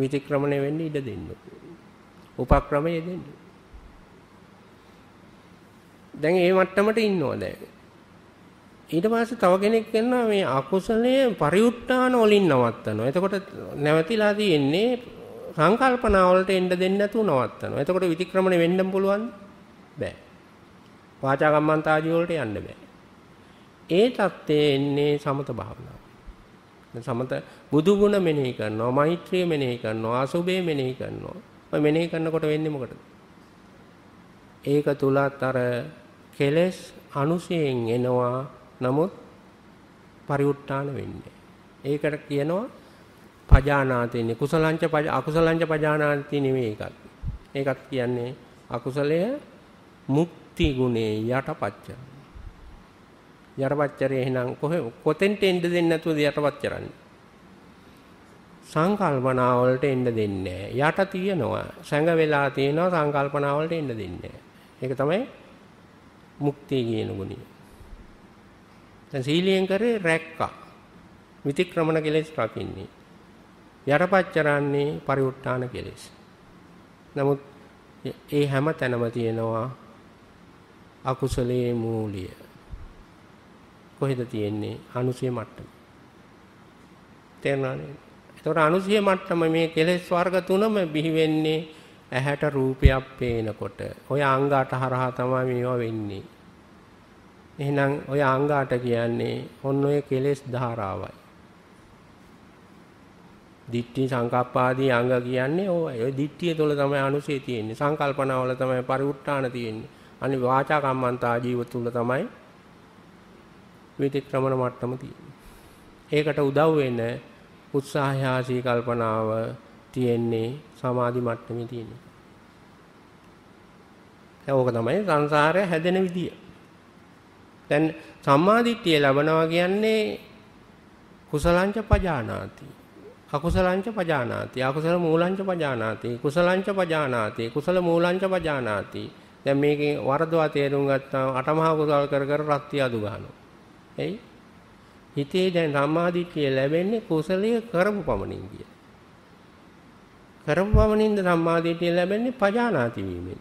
Speaker 1: විතික්‍රමණය වෙන්න ඉඩ දෙන්න. උපක්‍රමය දෙන්න. දැන් ඒ මට්ටමට ඉන්නවා දැන්. ඊට පස්සේ තව කෙනෙක් වෙනවා මේ අකුසලයේ පරිඋත්ථාන වලින් නවත්තනවා. එතකොට නැවතිලා තියෙන්නේ සංකල්පනා වලට එන්න දෙන්නේ නැතුව නවත්තනවා. එතකොට විතික්‍රමණය වෙන්න පුළුවන් බෑ. වාචා කම්මන්තාජී වලට යන්න බෑ. ඒ தත්තේ එන්නේ සමත භාවනාව. සමත බුදු ගුණ මෙනෙහි කරනවා, මෛත්‍රිය මෙනෙහි කරනවා, අසුබේ මෙනෙහි කරනවා. ඔය මෙනෙහි කරනකොට වෙන්නේ මොකටද? ඒක තුලත් අර කෙලස් අනුසයෙන් එනවා නමුත් පරිඋත්ථාන වෙන්නේ. ඒකට කියනවා පජානාතිනේ කුසලංච අකුසලංච පජානාති නෙමෙයි ඒකත්. ඒකත් කියන්නේ අකුසලය මුක්ති ගුණේ යටපච්ච. යටපච්චරය එහෙනම් කොහෙ කොතෙන්ට එන්න දෙන්නේ නැතුවද යටපත් කරන්නේ? සංකල්පනා වලට එන්න දෙන්නේ යට තියෙනවා. සැඟ වෙලා තියෙනවා සංකල්පනා වලට එන්න දෙන්නේ ඒක තමයි මුක්තිය කියන ගුණය. දැන් සීලයෙන් කරේ රැක්කා. විතික්‍රමණ කෙලෙස් රකින්නේ. යටපච්චරන්නේ පරිඋත් ทาน කෙලෙස්. නමුත් ඒ හැම තැනම තියෙනවා අකුසලයේ මූලිය. කොහෙද තියෙන්නේ? අනුසය මට්ටම. තේරුණානේ? එතකොට අනුසය මට්ටම මේ කෙලෙස් වර්ග තුනම බිහි වෙන්නේ ඇහැට රූපයක් පේනකොට. ඔය අංග අටහරහා තමයි මේවා වෙන්නේ. එහෙනම් ඔය අංගාට කියන්නේ ඔන්න ඔය කෙලෙස් ධාරාවයි. දිට්ඨි සංකප්පාදී අංග කියන්නේ ඔය ඔය දිට්ඨිය තුළ තමයි අනුසය තියෙන්නේ. සංකල්පනාවල තමයි පරිඋත්ථාන තියෙන්නේ. අනිත් වාචා කම්මන්තා ජීව තුළ තමයි විතික්‍රමණ මට්ටම තියෙන්නේ. ඒකට උදව් වෙන උත්සාහයාසී කල්පනාව තියෙන්නේ සමාධි මට්ටමේ තියෙන්නේ. ඒක තමයි සංසාරය හැදෙන විදිය. දැන් සම්මාදිට්ඨිය ලබනවා කියන්නේ කුසලංච පජානාති. අකුසලංච පජානාති. අකුසල මූලංච පජානාති. කුසලංච පජානාති. කුසල මූලංච පජානාති. දැන් මේකේ වරදවා තේරුම් ගත්තාම අටමහා කුසල් කර කර රත්ති අදු ගන්නවා. එයි හිතේ දැන් සම්මාදිට්ඨිය ලැබෙන්නේ කුසලයේ කරපු පමණින් කිය. කරපු පමණින්ද සම්මාදිට්ඨිය ලැබෙන්නේ පජානාති වීමෙන්.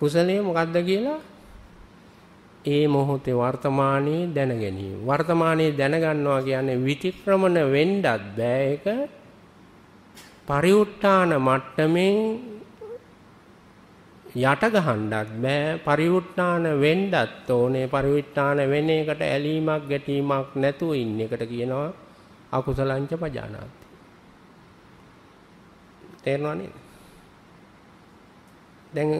Speaker 1: කුසලයේ මොකද්ද කියලා ඒ මොහොතේ වර්තමානයේ දැන ගැනීම. වර්තමානයේ දැනගන්නවා කියන්නේ විතික්‍රමන වෙන්නත් බෑ ඒක. පරිඋත් ทาน මට්ටමින් යට ගහන්නත් බෑ පරිඋත් ทาน වෙන්නත් ඕනේ පරිඋත් ทาน වෙන එකට ඇලීමක් ගැටීමක් නැතුව ඉන්න එකට කියනවා අකුසලංච පජානාති. තේරෙනවද? දැන්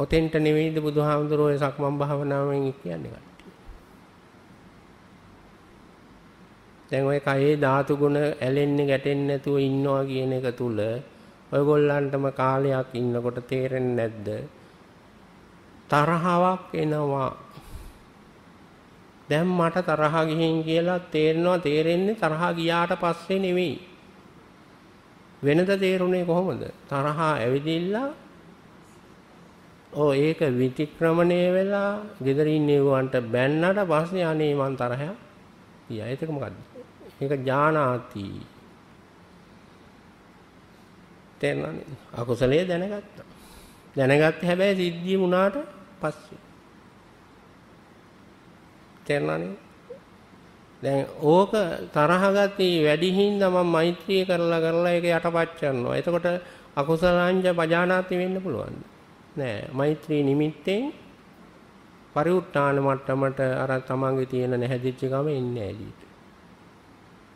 Speaker 1: ඔතෙන්ට නෙවෙයිද බුදුහාමුදුරෝ ඒ සක්මන් භාවනාවෙන් කියන්නේ කට්ටිය. දැන් ඔය කයේ ධාතු ගුණ ඇලෙන්නේ ගැටෙන්නේ නැතුව ඉන්නවා කියන එක තුල ඔයගොල්ලන්ටම කාලයක් ඉන්නකොට තේරෙන්නේ නැද්ද? තරහාවක් එනවා. දැන් මට තරහ ගිහින් කියලා තේරෙනවා තේරෙන්නේ තරහ ගියාට පස්සේ නෙවෙයි. වෙනද තේරුනේ කොහොමද? තරහා ඇවිදිලා ඔව් ඒක විතික්‍රමණය වෙලා gederin නෙවුවන්ට බැන්නට පස්සේ අනේ මං තරහ ගියා. ඒක මොකද්ද? ඒක ඥානාති. තේරෙනවද? අකුසලයේ දැනගත්තා. දැනගත්ත හැබැයි සිද්ධිය වුණාට පස්සේ. තේරෙනවද? දැන් ඕක තරහ ගති වැඩි හින්දා මම මෛත්‍රී කරලා කරලා ඒක යටපත් කරනවා. එතකොට අකුසලංජ පජානාති වෙන්න පුළුවන්. නෑ මෛත්‍රී නිමිත්තෙන් පරිඋත්තාන මට්ටමට අර තමන්ගේ තියෙන නැහැදිච්ච ගම එන්නේ නෑ ඊට.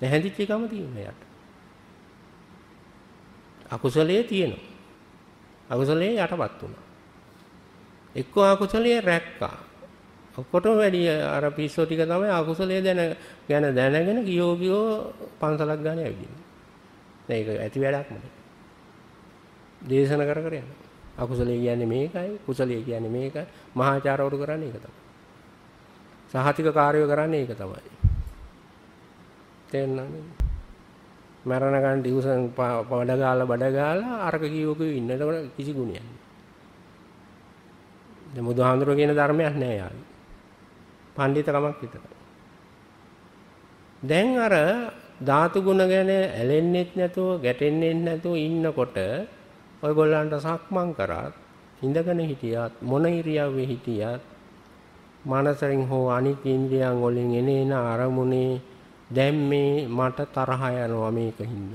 Speaker 1: නැහැදිච්ච ගම තියෙන යට. අකුසලයේ තියෙනවා. අකුසලයේ යටපත් වුණා. එක්කෝ අකුසලයේ රැක්කා. ඔක්කොටම වැඩි අර පිස්සෝ ටික තමයි අකුසලයේ දැන ගැන දැනගෙන ගියෝ ගියෝ පන්සලක් ගන්න ඇවිදින්නේ. දැන් ඒක ඇති වැඩක් නෙවෙයි. දේශන කර කර යනවා. අකුසලයේ කියන්නේ මේකයි කුසලයේ කියන්නේ මේකයි මහාචාරවරු කරන්නේ ඒක තමයි. සහතික කාර්යය කරන්නේ ඒක තමයි. තේරෙනවද? මරණ ගන්න ඩිවුසන් බඩ ගාලා බඩ ගාලා අරක කීවකෝ ඉන්නට කිසි ගුණයක් නෑ. දැන් බුදුහාඳුර කියන ධර්මයක් නෑ යාළුවෝ. පඬිතකමක් විතරයි. දැන් අර ධාතු ගුණ ගැන ඇලෙන්නෙත් නැතුව ගැටෙන්නෙත් නැතුව ඉන්නකොට ඔයගොල්ලන්ට සක්මන් කරාත් ඉඳගෙන හිටියත් මොන ඉරියව්වේ හිටියත් මනසෙන් හෝ අනිත් ඉන්ද්‍රියන් වලින් එන එන අරමුණේ දැන් මේ මට තරහ යනවා මේකින්ද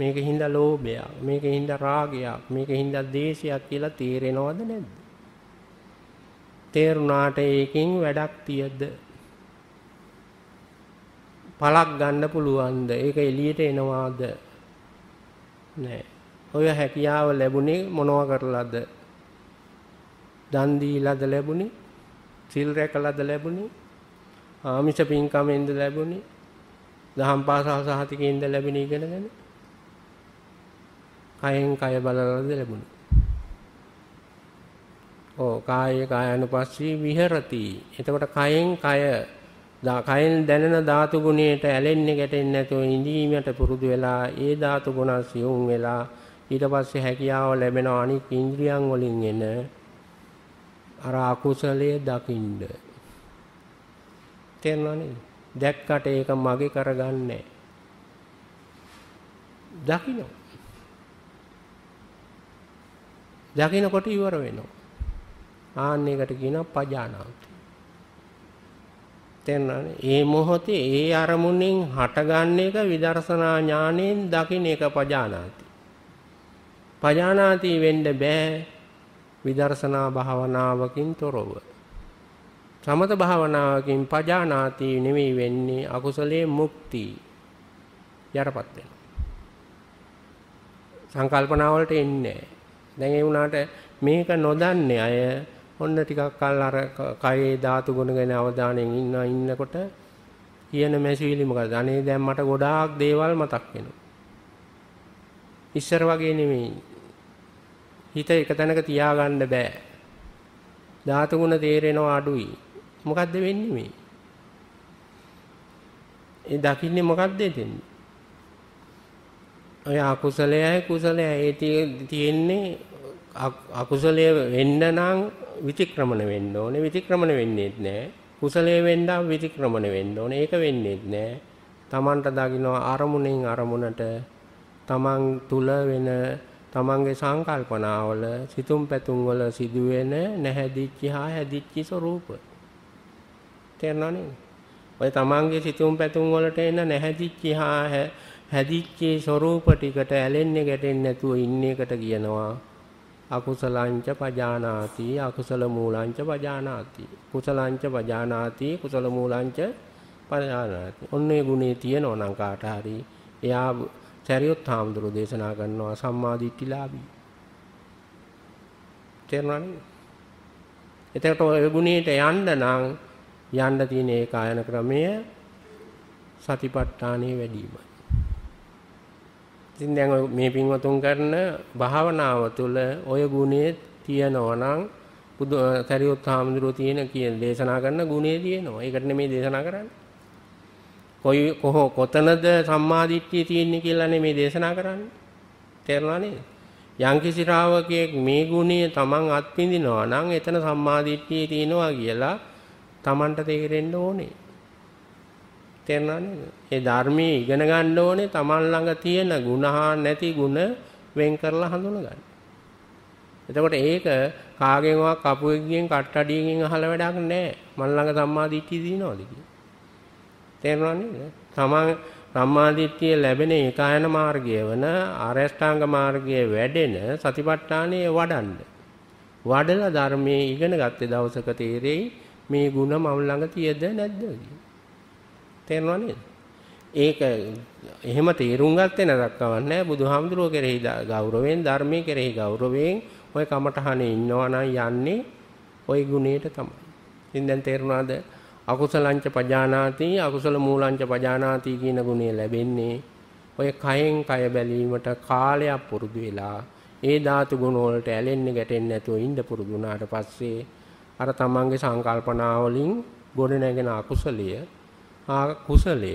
Speaker 1: මේකින්ද ලෝභයක් මේකින්ද රාගයක් මේකින්ද දේශයක් කියලා තේරෙනවද නැද්ද තේරුණාට ඒකෙන් වැඩක් තියද පලක් ගන්න පුළුවන්ද ඒක එළියට එනවාද නෑ ඔය හැකියාව ලැබුණේ මොනවා කරලාද? දන් දීලාද ලැබුණේ? සිල් රැකලාද ලැබුණේ? ආමිෂ පින්කමෙන්ද ලැබුණේ? දහම් පාසල් සහතිකෙන්ද ලැබෙන ඉගෙනගෙන? කයෙන් කය බලලාද ලැබුණේ? ඕ කාය කායනුපස්සී විහෙරති. එතකොට කයෙන් කය කයෙන් දැනෙන ධාතු ගුණයට ඇලෙන්නේ ගැටෙන්නේ නැතුව ඉඳීමට පුරුදු වෙලා ඒ ධාතු ගුණ සියුම් වෙලා ඊට පස්සේ හැකියාව ලැබෙන අනික් ඉන්ද්‍රියන් වලින් එන අර අකුසලයේ දකින්න. තේරෙනවනේ? දැක්කට ඒක මගේ කරගන්නේ දකින්න. දකින්නකොට ඉවර වෙනවා. ආන්න එකට කියනවා පජානාති. තේරෙනවනේ? මේ මොහොතේ ඒ අරමුණෙන් හටගන්න එක විදර්ශනා ඥාණයෙන් දකින්න එක පජානාති. පජානාති වෙන්න බෑ විදර්ශනා භාවනාවකින් තොරව. සමත භාවනාවකින් පජානාති නෙමෙයි වෙන්නේ අකුසලේ මුක්ති යටපත් වෙනවා. සංකල්පනා වලට එන්නේ දැන් ඒ වුණාට මේක නොදන්නේ අය ඔන්න ටිකක් කල් අර කයේ ධාතු ගුණ ගැන අවධානයෙන් ඉන්න ඉන්නකොට කියන මැසිවිලි මොකද? අනේ දැන් මට ගොඩාක් දේවල් මතක් වෙනවා. ඉස්සර වගේ නෙමෙයි. හිත එක තැනක තියාගන්න බෑ. ධාතු ගුණ තේරෙනවා අඩුයි. මොකද්ද වෙන්නේ මේ? ඒ දකින්නේ මොකද්ද එතෙන්නේ? ඔය අකුසලයයි කුසලයයි ඒ තියෙන්නේ අකුසලයේ වෙන්න නම් විතික්‍රමණ වෙන්න ඕනේ. විතික්‍රමණ වෙන්නේ නැහැ. කුසලයේ වෙන්න විතික්‍රමණ වෙන්න ඕනේ. ඒක වෙන්නේ නැහැ. තමන්ට දකින්න අරමුණෙන් අරමුණට තමන් තුල වෙන තමන්ගේ සංකල්පනාවල සිතුම් පැතුම් වල සිදුවෙන නැහැදිච්ච හා හැදිච්ච ස්වરૂප තේරෙනවනේ ඔය තමන්ගේ සිතුම් පැතුම් වලට එන නැහැදිච්ච හා හැදිච්ච ස්වરૂප ටිකට ඇලෙන්නේ ගැටෙන්නේ නැතුව ඉන්න එකට කියනවා අකුසලංච පජානාති අකුසල මූලංච පජානාති කුසලංච පජානාති කුසල මූලංච පජානාති ඔන්නේ ගුණේ තියෙනවා නම් කාට හරි එයා සැරියොත් හාමුදුරුවෝ දේශනා කරනවා සම්මාදිට්ඨිලාභී. තේරුණානේ? එතකොට ඔය ගුණයට යන්න නම් යන්න තියෙන ඒ කායන ක්‍රමය සතිපට්ඨානෙ වැඩිමයි. ඉතින් දැන් මේ පින්වතුන් කරන භාවනාව තුළ ඔය ගුණය තියෙනවා නම් බුදු සරියොත් හාමුදුරුවෝ තියෙන කියන දේශනා කරන ගුණය තියෙනවා. ඒකට නෙමෙයි දේශනා කරන්නේ. කොයි කොහො කොතනද සම්මාදිට්ඨිය තියෙන්නේ කියලානේ මේ දේශනා කරන්නේ. තේරුණා නේද? යම්කිසි ශ්‍රාවකයෙක් මේ ගුණය තමන් අත්විඳිනවා නම් එතන සම්මාදිට්ඨිය තියෙනවා කියලා තමන්ට තේරෙන්න ඕනේ. තේරුණා නේද? ඒ ධර්මයේ ඉගෙන ගන්න ඕනේ තමන් ළඟ තියෙන ගුණහා නැති ගුණ වෙන් කරලා හඳුනගන්න. එතකොට ඒක කාගෙන්වත් කපුවෙක්ගෙන් කට්ටඩියකින් අහලා වැඩක් නැහැ. මන් ළඟ සම්මාදිට්ඨිය තියෙනවද කියලා. තේරුණා නේද? තමන් සම්මාදිට්ඨිය ලැබෙන ඒකායන මාර්ගය වන ආරෂ්ඨාංග මාර්ගයේ වැඩෙන සතිපට්ඨානය වඩන්න. වඩලා ධර්මයේ ඉගෙන ගත්තේ දවසක තීරෙයි මේ ಗುಣ මම ළඟ තියද නැද්ද තේරෙනව නේද? ඒක එහෙම තේරුම් ගත්තේ නැතක් කවන්නේ බුදුහාමුදුරුවෝ කෙරෙහි ගෞරවයෙන් ධර්මයේ කෙරෙහි ගෞරවයෙන් ඔය කමටහනේ ඉන්නවනම් යන්නේ ওই ගුණයට තමයි. ඉතින් දැන් තේරුණාද? අකුසලංච පජානාති අකුසල මූලංච පජානාති කියන ගුණය ලැබෙන්නේ ඔය කයෙන් කය බැලීමට කාලයක් පුරුදු වෙලා ඒ ධාතු ගුණ වලට ඇලෙන්නේ ගැටෙන්නේ නැතුව ඉඳ පුරුදු වුණාට පස්සේ අර තමන්ගේ සංකල්පනා වලින් ගොඩ නැගෙන අකුසලය ආ කුසලය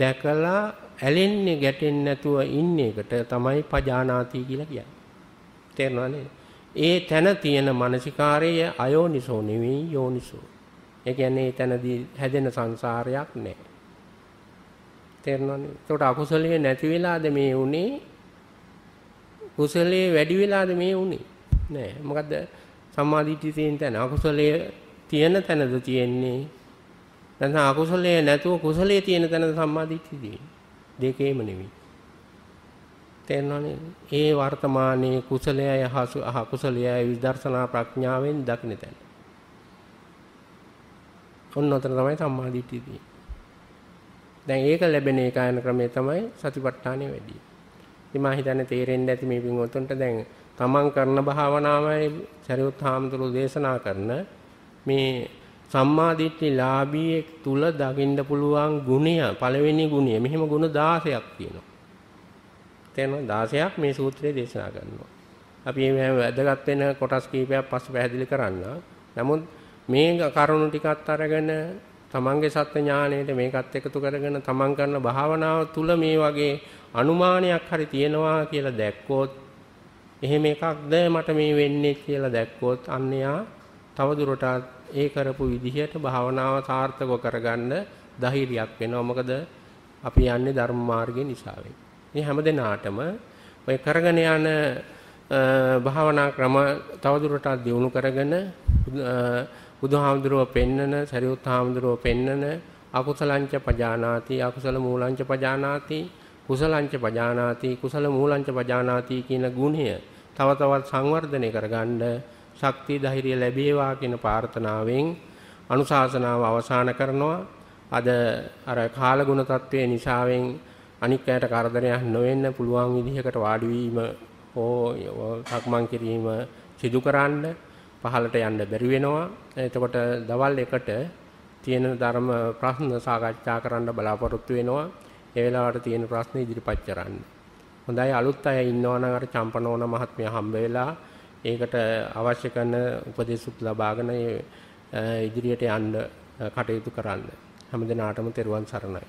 Speaker 1: දැකලා ඇලෙන්නේ ගැටෙන්නේ නැතුව ඉන්න එකට තමයි පජානාති කියලා කියන්නේ. තේරෙනවද? ඒ තැන තියෙන මානසිකාරය අයෝනිසෝ නෙවෙයි යෝනිසෝ. ඒ කියන්නේ එතනදී හැදෙන සංසාරයක් නැහැ. තේරෙනවද? ඒකට අකුසලයේ නැති වෙලාද මේ උනේ? කුසලයේ වැඩි වෙලාද මේ උනේ? නෑ. මොකද සම්මාදිට්ඨිය තියෙන තැන අකුසලයේ තියෙන තැනද තියෙන්නේ? නැත්නම් අකුසලයේ නැතුව කුසලයේ තියෙන තැනද සම්මාදිට්ඨිය තියෙන්නේ? දෙකේම නෙවෙයි. තේරෙනවනේ ඒ වර්තමානයේ කුසලයයි අකුසලයයි විදර්ශනා ප්‍රඥාවෙන් දකින්න තැන. ඔන්න ඔතන තමයි සම්මා දිට්ඨිය තියෙන්නේ. දැන් ඒක ලැබෙන ඒකායන ක්‍රමය තමයි සතිපට්ඨානෙ වැඩි. ඉතින් මා හිතන්නේ තේරෙන්නේ නැති මේ පින්වතුන්ට දැන් තමන් කරන භාවනාවයි සරියුත් හාමුදුරු දේශනා කරන මේ සම්මා දිට්ඨිලාභී තුල දකින්න පුළුවන් ගුණය පළවෙනි ගුණය මෙහෙම ගුණ 16ක් තියෙනවා. තේන 16ක් මේ සූත්‍රයේ දේශනා කරනවා. අපි මේ වැදගත් වෙන කොටස් කීපයක් පස්සේ පැහැදිලි කරන්න. නමුත් මේ කරුණු ටිකත් අරගෙන තමන්ගේ සත්‍ය ඥාණයට මේකත් එකතු කරගෙන තමන් කරන භාවනාව තුල මේ වගේ අනුමානයක් හරි තියෙනවා කියලා දැක්කොත් එහෙම එකක්ද මට මේ වෙන්නේ කියලා දැක්කොත් අන්නයා තවදුරටත් ඒ කරපු විදිහට භාවනාව සාර්ථකව කරගන්න ධෛර්යයක් වෙනවා මොකද අපි යන්නේ ධර්ම මාර්ගය නිසාවෙන්. මේ හැමදෙනාටම ඔය කරගෙන යන භාවනා ක්‍රම තවදුරටත් දියුණු කරගෙන බුදුහාමුදුරුව පෙන්නන සරියුත් හාමුදුරුව පෙන්නන අකුසලංච පජානාති අකුසල මූලංච පජානාති කුසලංච පජානාති කුසල මූලංච පජානාති කියන ගුණය තව තවත් සංවර්ධනය කරගන්න ශක්තිය ධෛර්යය ලැබේවා කියන ප්‍රාර්ථනාවෙන් අනුශාසනාව අවසන් කරනවා අද අර කාලගුණ තත්වයේ නිසාවෙන් අනික් අයට කරදරයක් නොවෙන්න පුළුවන් විදිහකට වාඩි වීම හෝ සක්මන් කිරීම සිදු කරන්නේ පහළට යන්න බැරි වෙනවා. එතකොට දවල් එකට තියෙන ධර්ම ප්‍රශ්න සාකච්ඡා කරන්න බලාපොරොත්තු වෙනවා. ඒ වෙලාවට තියෙන ප්‍රශ්න ඉදිරිපත් කරන්න. හොඳයි අලුත් අය ඉන්නවනම් අර චම්පනෝන මහත්මයා හම්බ වෙලා ඒකට අවශ්‍ය කරන උපදේශුත් ලබාගෙන ඉදිරියට යන්න කටයුතු කරන්න. හැමදෙනාටම තෙරුවන් සරණයි.